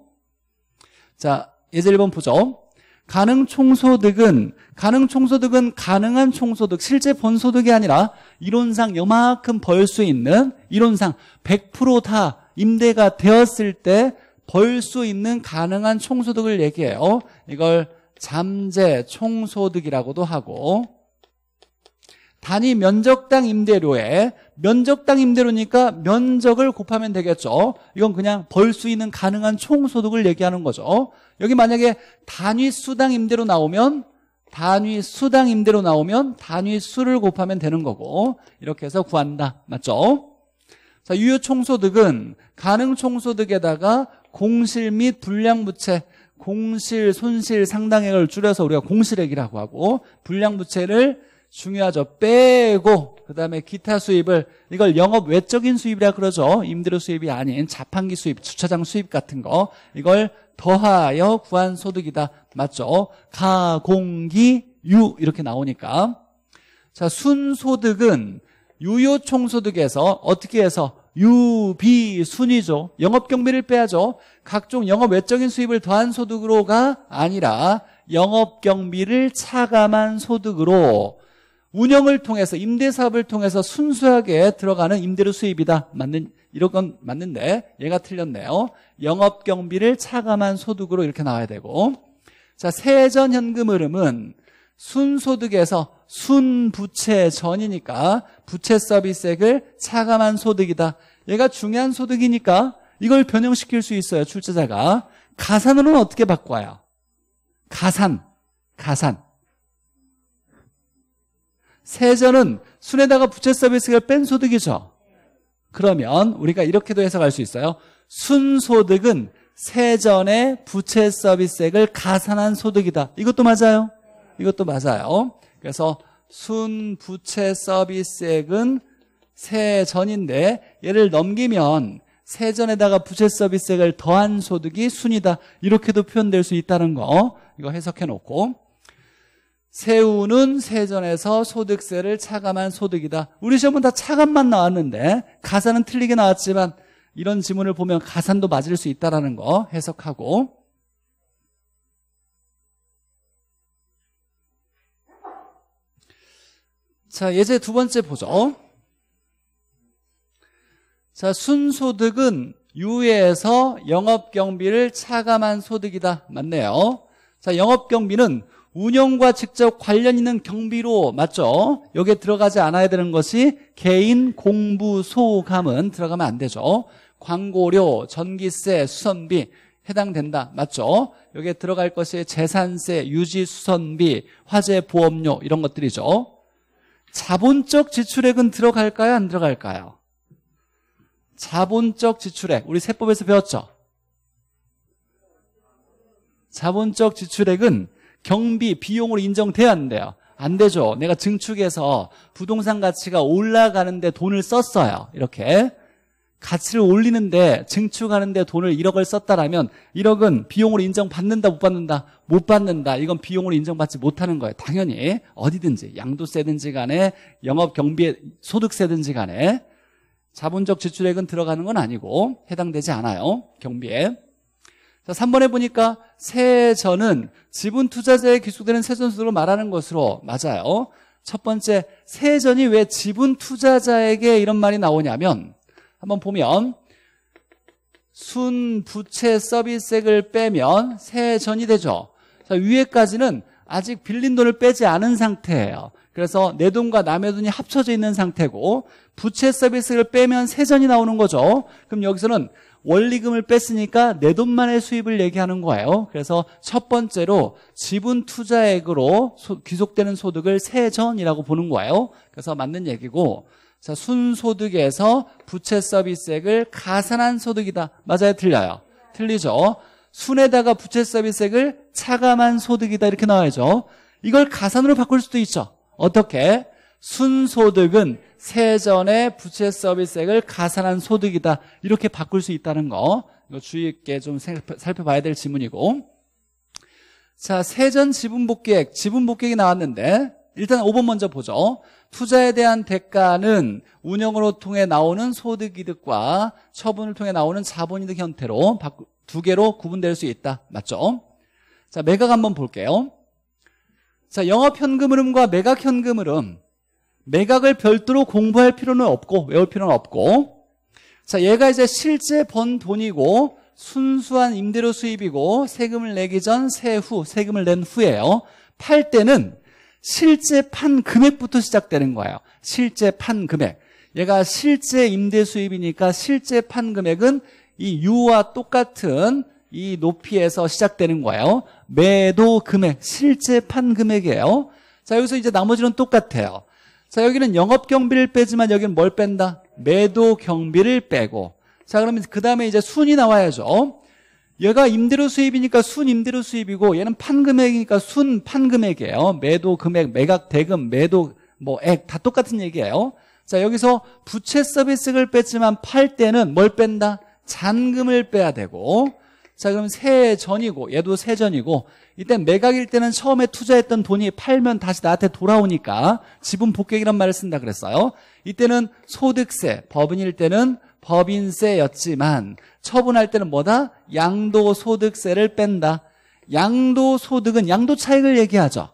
자, 예제 1번 보죠. 가능 총소득은 가능 총소득은 가능한 총소득 실제 본소득이 아니라 이론상 요만큼 벌 수 있는 이론상 100%다 임대가 되었을 때 벌 수 있는 가능한 총소득을 얘기해요 이걸 잠재 총소득이라고도 하고 단위 면적당 임대료에 면적당 임대료니까 면적을 곱하면 되겠죠. 이건 그냥 벌 수 있는 가능한 총소득을 얘기하는 거죠. 여기 만약에 단위 수당 임대료 나오면 단위 수당 임대료 나오면 단위 수를 곱하면 되는 거고 이렇게 해서 구한다. 맞죠? 자, 유효 총소득은 가능 총소득에다가 공실 및 불량부채 공실 손실 상당액을 줄여서 우리가 공실액이라고 하고 불량부채를 중요하죠. 빼고 그다음에 기타 수입을 이걸 영업 외적인 수입이라 그러죠. 임대료 수입이 아닌 자판기 수입, 주차장 수입 같은 거 이걸 더하여 구한 소득이다. 맞죠? 가공기유 이렇게 나오니까 자 순소득은 유효총소득에서 어떻게 해서 유비순이죠. 영업경비를 빼야죠. 각종 영업 외적인 수입을 더한 소득으로가 아니라 영업경비를 차감한 소득으로 운영을 통해서 임대사업을 통해서 순수하게 들어가는 임대료 수입이다. 맞는 이런 건 맞는데 얘가 틀렸네요. 영업 경비를 차감한 소득으로 이렇게 나와야 되고. 자, 세전 현금 흐름은 순소득에서 순부채 전이니까 부채 서비스액을 차감한 소득이다. 얘가 중요한 소득이니까 이걸 변형시킬 수 있어요. 출제자가. 가산으로는 어떻게 바꿔요? 가산. 가산. 세전은 순에다가 부채 서비스를 뺀 소득이죠. 그러면 우리가 이렇게도 해석할 수 있어요. 순소득은 세전에 부채 서비스액을 가산한 소득이다. 이것도 맞아요. 이것도 맞아요. 그래서 순부채 서비스액은 세전인데 얘를 넘기면 세전에다가 부채 서비스액을 더한 소득이 순이다. 이렇게도 표현될 수 있다는 거 이거 해석해 놓고 세우는 세전에서 소득세를 차감한 소득이다. 우리 시험은 다 차감만 나왔는데 가산은 틀리게 나왔지만 이런 지문을 보면 가산도 맞을 수 있다라는 거 해석하고 자, 예제 두 번째 보죠. 자, 순소득은 유예에서 영업경비를 차감한 소득이다. 맞네요. 자, 영업경비는 운영과 직접 관련 있는 경비로 맞죠? 여기에 들어가지 않아야 되는 것이 개인 공부 소감은 들어가면 안 되죠. 광고료, 전기세, 수선비 해당된다. 맞죠? 여기에 들어갈 것이 재산세, 유지 수선비, 화재 보험료 이런 것들이죠. 자본적 지출액은 들어갈까요? 안 들어갈까요? 자본적 지출액 우리 세법에서 배웠죠? 자본적 지출액은 경비, 비용으로 인정돼야 한대요. 안 되죠. 내가 증축해서 부동산 가치가 올라가는데 돈을 썼어요. 이렇게. 가치를 올리는데 증축하는데 돈을 1억을 썼다라면 1억은 비용으로 인정받는다 못 받는다 못 받는다 이건 비용으로 인정받지 못하는 거예요 당연히 어디든지 양도세든지 간에 영업 경비 소득세든지 간에 자본적 지출액은 들어가는 건 아니고 해당되지 않아요 경비에 자, 3번에 보니까 세전은 지분 투자자에 귀속되는 세전수로 말하는 것으로 맞아요. 첫 번째, 세전이 왜 지분 투자자에게 이런 말이 나오냐면 한번 보면 순부채 서비스액을 빼면 세전이 되죠. 자, 위에까지는 아직 빌린 돈을 빼지 않은 상태예요. 그래서 내 돈과 남의 돈이 합쳐져 있는 상태고 부채 서비스를 빼면 세전이 나오는 거죠. 그럼 여기서는 원리금을 뺐으니까 내 돈만의 수입을 얘기하는 거예요. 그래서 첫 번째로 지분 투자액으로 소, 귀속되는 소득을 세전이라고 보는 거예요. 그래서 맞는 얘기고 자, 순소득에서 부채 서비스액을 가산한 소득이다. 맞아요? 틀려요? 틀리죠. 순에다가 부채 서비스액을 차감한 소득이다. 이렇게 나와야죠. 이걸 가산으로 바꿀 수도 있죠. 어떻게? 순소득은 세전의 부채 서비스액을 가산한 소득이다. 이렇게 바꿀 수 있다는 거. 이거 주의 있게 좀 살펴봐야 될 지문이고. 자, 세전 지분복귀액, 지분복귀액이 나왔는데 일단 5번 먼저 보죠. 투자에 대한 대가는 운영으로 통해 나오는 소득이득과 처분을 통해 나오는 자본이득 형태로 두 개로 구분될 수 있다. 맞죠? 자, 매각 한번 볼게요. 자, 영업현금 흐름과 매각현금 흐름 매각을 별도로 공부할 필요는 없고 외울 필요는 없고 자 얘가 이제 실제 번 돈이고 순수한 임대료 수입이고 세금을 내기 전 세후 세금을 낸 후예요 팔 때는 실제 판 금액부터 시작되는 거예요 실제 판 금액 얘가 실제 임대 수입이니까 실제 판 금액은 이 U와 똑같은 이 높이에서 시작되는 거예요 매도 금액 실제 판 금액이에요 자 여기서 이제 나머지는 똑같아요 자, 여기는 영업 경비를 빼지만 여기는 뭘 뺀다? 매도 경비를 빼고. 자, 그러면 그 다음에 이제 순이 나와야죠. 얘가 임대료 수입이니까 순 임대료 수입이고 얘는 판금액이니까 순 판금액이에요. 매도 금액, 매각 대금, 매도 뭐 액 다 똑같은 얘기예요. 자, 여기서 부채 서비스를 뺐지만 팔 때는 뭘 뺀다? 잔금을 빼야 되고 자, 그럼 세 전이고, 얘도 세 전이고, 이때 매각일 때는 처음에 투자했던 돈이 팔면 다시 나한테 돌아오니까 지분 복객이란 말을 쓴다 그랬어요. 이때는 소득세, 법인일 때는 법인세였지만 처분할 때는 뭐다? 양도소득세를 뺀다. 양도소득은 양도차익을 얘기하죠.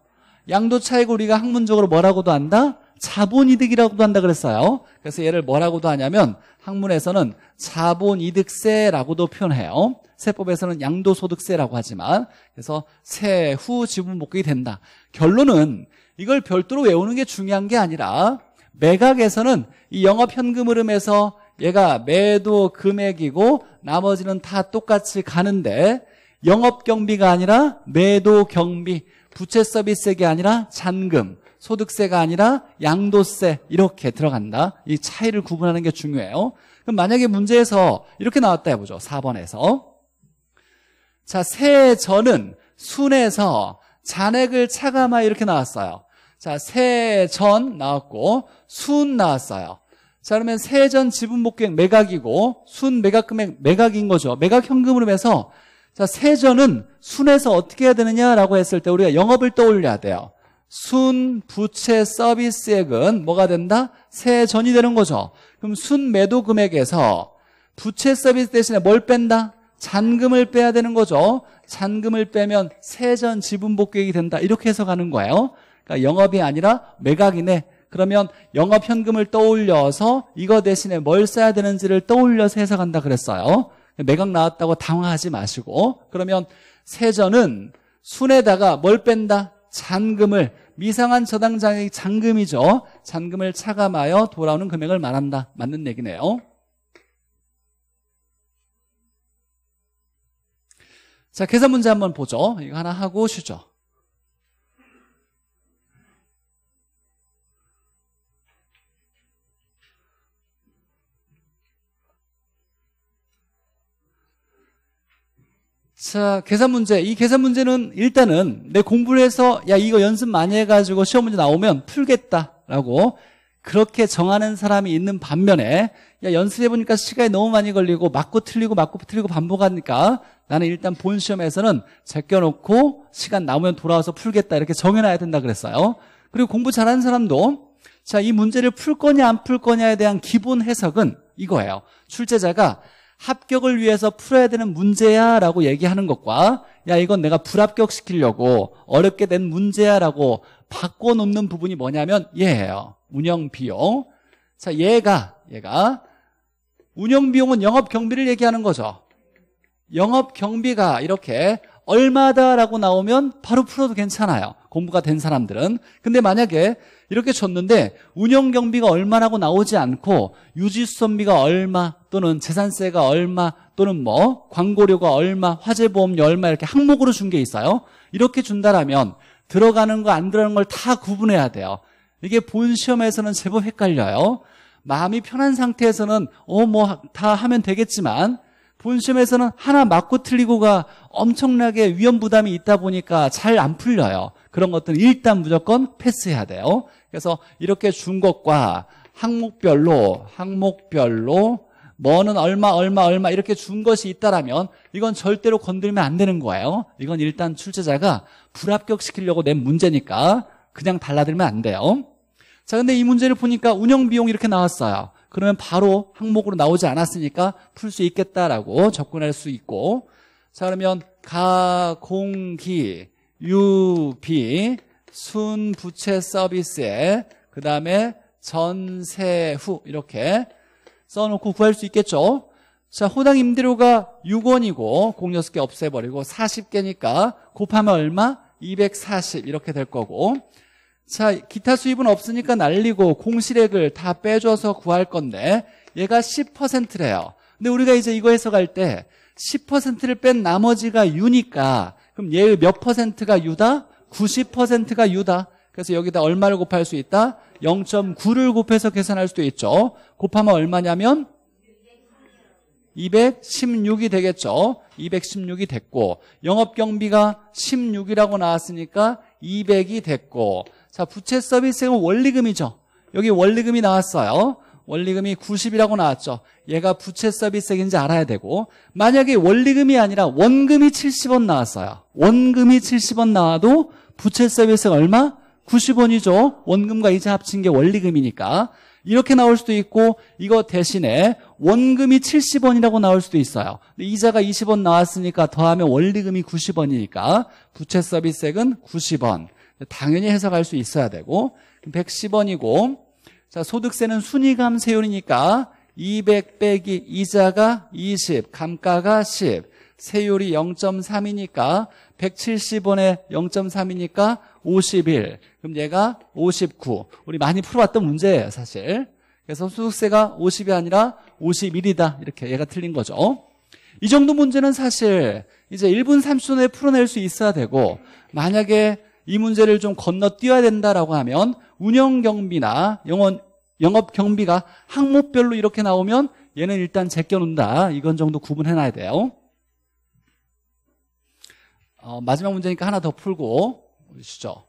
양도차익 을 우리가 학문적으로 뭐라고도 한다? 자본이득이라고도 한다 그랬어요. 그래서 얘를 뭐라고도 하냐면 학문에서는 자본이득세라고도 표현해요. 세법에서는 양도소득세라고 하지만 그래서 세후 지분복귀 된다. 결론은 이걸 별도로 외우는 게 중요한 게 아니라 매각에서는 이 영업현금흐름에서 얘가 매도 금액이고 나머지는 다 똑같이 가는데 영업경비가 아니라 매도 경비 부채 서비스액이 아니라 잔금 소득세가 아니라 양도세 이렇게 들어간다. 이 차이를 구분하는 게 중요해요. 그럼 만약에 문제에서 이렇게 나왔다 해보죠. 4번에서. 자, 세전은 순에서 잔액을 차감하여 이렇게 나왔어요. 자, 세전 나왔고 순 나왔어요. 자, 그러면 세전 지분 목격 매각이고 순 매각 금액 매각인 거죠. 매각 현금으로 해서 자, 세전은 순에서 어떻게 해야 되느냐라고 했을 때 우리가 영업을 떠올려야 돼요. 순부채 서비스액은 뭐가 된다? 세 전이 되는 거죠. 그럼 순매도 금액에서 부채 서비스 대신에 뭘 뺀다? 잔금을 빼야 되는 거죠. 잔금을 빼면 세전 지분 복귀액이 된다. 이렇게 해서 가는 거예요. 그러니까 영업이 아니라 매각이네. 그러면 영업 현금을 떠올려서 이거 대신에 뭘 써야 되는지를 떠올려서 해서 간다 그랬어요. 매각 나왔다고 당황하지 마시고 그러면 세전은 순에다가 뭘 뺀다? 잔금을 미상한 저당장의 잔금이죠. 잔금을 차감하여 돌아오는 금액을 말한다. 맞는 얘기네요. 자, 계산 문제 한번 보죠. 이거 하나 하고 쉬죠. 자, 계산 문제. 이 계산 문제는 일단은 내 공부를 해서 야, 이거 연습 많이 해가지고 시험 문제 나오면 풀겠다라고 그렇게 정하는 사람이 있는 반면에 야, 연습해보니까 시간이 너무 많이 걸리고 맞고 틀리고 맞고 틀리고 반복하니까 나는 일단 본 시험에서는 제껴놓고 시간 남으면 돌아와서 풀겠다 이렇게 정해놔야 된다 그랬어요. 그리고 공부 잘하는 사람도 자, 이 문제를 풀 거냐 안 풀 거냐에 대한 기본 해석은 이거예요. 출제자가 합격을 위해서 풀어야 되는 문제야 라고 얘기하는 것과 야 이건 내가 불합격시키려고 어렵게 된 문제야 라고 바꿔놓는 부분이 뭐냐면 얘예요 운영비용 자 얘가 얘가 운영비용은 영업경비를 얘기하는 거죠 영업경비가 이렇게 얼마다라고 나오면 바로 풀어도 괜찮아요 공부가 된 사람들은 근데 만약에 이렇게 줬는데 운영 경비가 얼마라고 나오지 않고 유지수선비가 얼마 또는 재산세가 얼마 또는 뭐 광고료가 얼마 화재보험료 얼마 이렇게 항목으로 준 게 있어요. 이렇게 준다라면 들어가는 거 안 들어가는 걸 다 구분해야 돼요. 이게 본 시험에서는 제법 헷갈려요. 마음이 편한 상태에서는 어 뭐 다 하면 되겠지만 본심에서는 하나 맞고 틀리고가 엄청나게 위험 부담이 있다 보니까 잘 안 풀려요. 그런 것들은 일단 무조건 패스해야 돼요. 그래서 이렇게 준 것과 항목별로 항목별로 뭐는 얼마 얼마 얼마 이렇게 준 것이 있다라면 이건 절대로 건들면 안 되는 거예요. 이건 일단 출제자가 불합격시키려고 낸 문제니까 그냥 달라들면 안 돼요. 자, 근데 이 문제를 보니까 운영 비용 이렇게 나왔어요. 그러면 바로 항목으로 나오지 않았으니까 풀 수 있겠다라고 접근할 수 있고 자 그러면 가공기 유비 순부채 서비스에 그 다음에 전세후 이렇게 써놓고 구할 수 있겠죠 자 호당 임대료가 6원이고 공 6개 없애버리고 40개니까 곱하면 얼마? 240 이렇게 될 거고 자, 기타 수입은 없으니까 날리고 공실액을 다 빼줘서 구할 건데 얘가 10%래요. 근데 우리가 이제 이거 해석할 때 10%를 뺀 나머지가 유니까 그럼 얘의 몇 퍼센트가 유다? 90%가 유다. 그래서 여기다 얼마를 곱할 수 있다? 0.9를 곱해서 계산할 수도 있죠. 곱하면 얼마냐면 216이 되겠죠. 216이 됐고 영업경비가 16이라고 나왔으니까 200이 됐고 자, 부채 서비스액은 원리금이죠. 여기 원리금이 나왔어요. 원리금이 90이라고 나왔죠. 얘가 부채 서비스액인지 알아야 되고 만약에 원리금이 아니라 원금이 70원 나왔어요. 원금이 70원 나와도 부채 서비스액 얼마? 90원이죠. 원금과 이자 합친 게 원리금이니까 이렇게 나올 수도 있고 이거 대신에 원금이 70원이라고 나올 수도 있어요. 이자가 20원 나왔으니까 더하면 원리금이 90원이니까 부채 서비스액은 90원. 당연히 해석할 수 있어야 되고 110원이고 자 소득세는 순이감 세율이니까 200 빼기 이자가 20 감가가 10 세율이 0.3이니까 170원에 0.3이니까 51 그럼 얘가 59 우리 많이 풀어봤던 문제예요 사실 그래서 소득세가 50이 아니라 51이다 이렇게 얘가 틀린 거죠 이 정도 문제는 사실 이제 1분 30초에 내 풀어낼 수 있어야 되고 만약에 이 문제를 좀 건너뛰어야 된다라고 하면 운영 경비나 영원 영업 경비가 항목별로 이렇게 나오면 얘는 일단 제껴놓는다. 이건 정도 구분해놔야 돼요. 어, 마지막 문제니까 하나 더 풀고 보시죠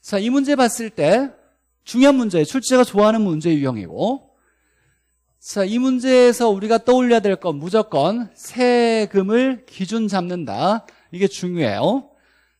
자, 이 문제 봤을 때 중요한 문제, 출제가 좋아하는 문제 유형이고 자, 이 문제에서 우리가 떠올려야 될 건 무조건 세금을 기준 잡는다. 이게 중요해요.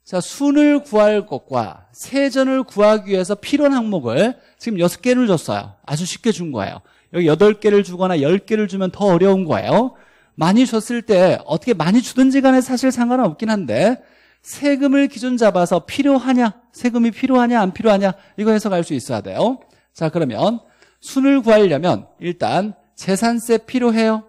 자, 순을 구할 것과 세전을 구하기 위해서 필요한 항목을 지금 6개를 줬어요. 아주 쉽게 준 거예요. 여기 8개를 주거나 10개를 주면 더 어려운 거예요. 많이 줬을 때 어떻게 많이 주든지 간에 사실 상관은 없긴 한데 세금을 기준 잡아서 필요하냐, 세금이 필요하냐, 안 필요하냐 이거 해석할 수 있어야 돼요. 자, 그러면 순을 구하려면 일단 재산세 필요해요.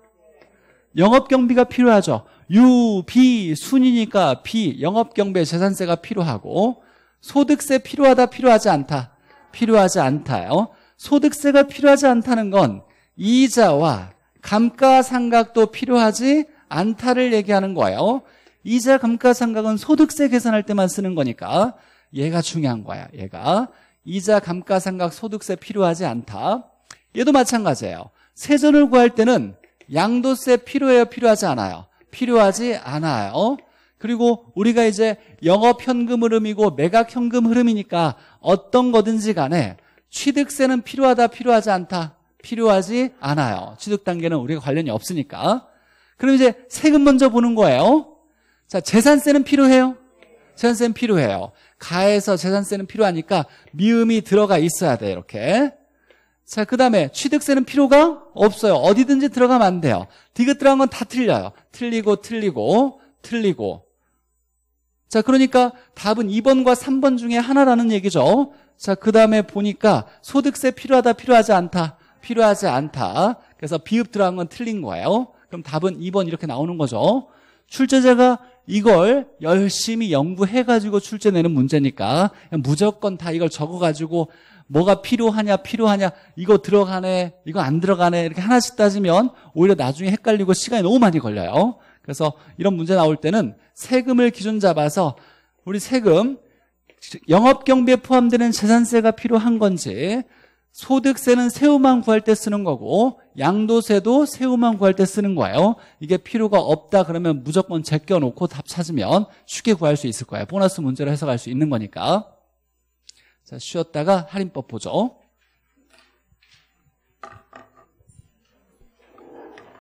영업경비가 필요하죠. 유, 비, 순이니까 비, 영업경배 재산세가 필요하고 소득세 필요하다 필요하지 않다 필요하지 않다요 소득세가 필요하지 않다는 건 이자와 감가상각도 필요하지 않다를 얘기하는 거예요 이자 감가상각은 소득세 계산할 때만 쓰는 거니까 얘가 중요한 거야 얘가 이자 감가상각 소득세 필요하지 않다 얘도 마찬가지예요 세전을 구할 때는 양도세 필요해요 필요하지 않아요 필요하지 않아요. 어? 그리고 우리가 이제 영업 현금 흐름이고 매각 현금 흐름이니까 어떤 거든지 간에 취득세는 필요하다 필요하지 않다 필요하지 않아요. 취득 단계는 우리가 관련이 없으니까. 그럼 이제 세금 먼저 보는 거예요. 자, 재산세는 필요해요? 재산세는 필요해요. 가에서 재산세는 필요하니까 미음이 들어가 있어야 돼, 이렇게. 자, 그 다음에 취득세는 필요가 없어요. 어디든지 들어가면 안 돼요. 디귿들어간 건 다 틀려요. 틀리고, 틀리고, 틀리고. 자, 그러니까 답은 2번과 3번 중에 하나라는 얘기죠. 자, 그 다음에 보니까 소득세 필요하다, 필요하지 않다, 필요하지 않다. 그래서 비읍 들어간 건 틀린 거예요. 그럼 답은 2번 이렇게 나오는 거죠. 출제자가 이걸 열심히 연구해가지고 출제내는 문제니까 무조건 다 이걸 적어가지고 뭐가 필요하냐, 필요하냐, 이거 들어가네, 이거 안 들어가네, 이렇게 하나씩 따지면 오히려 나중에 헷갈리고 시간이 너무 많이 걸려요. 그래서 이런 문제 나올 때는 세금을 기준 잡아서 우리 세금, 영업경비에 포함되는 재산세가 필요한 건지, 소득세는 세후만 구할 때 쓰는 거고 양도세도 세후만 구할 때 쓰는 거예요 이게 필요가 없다 그러면 무조건 제껴놓고 답 찾으면 쉽게 구할 수 있을 거예요 보너스 문제로 해석할 수 있는 거니까 자, 쉬었다가 할인법 보죠.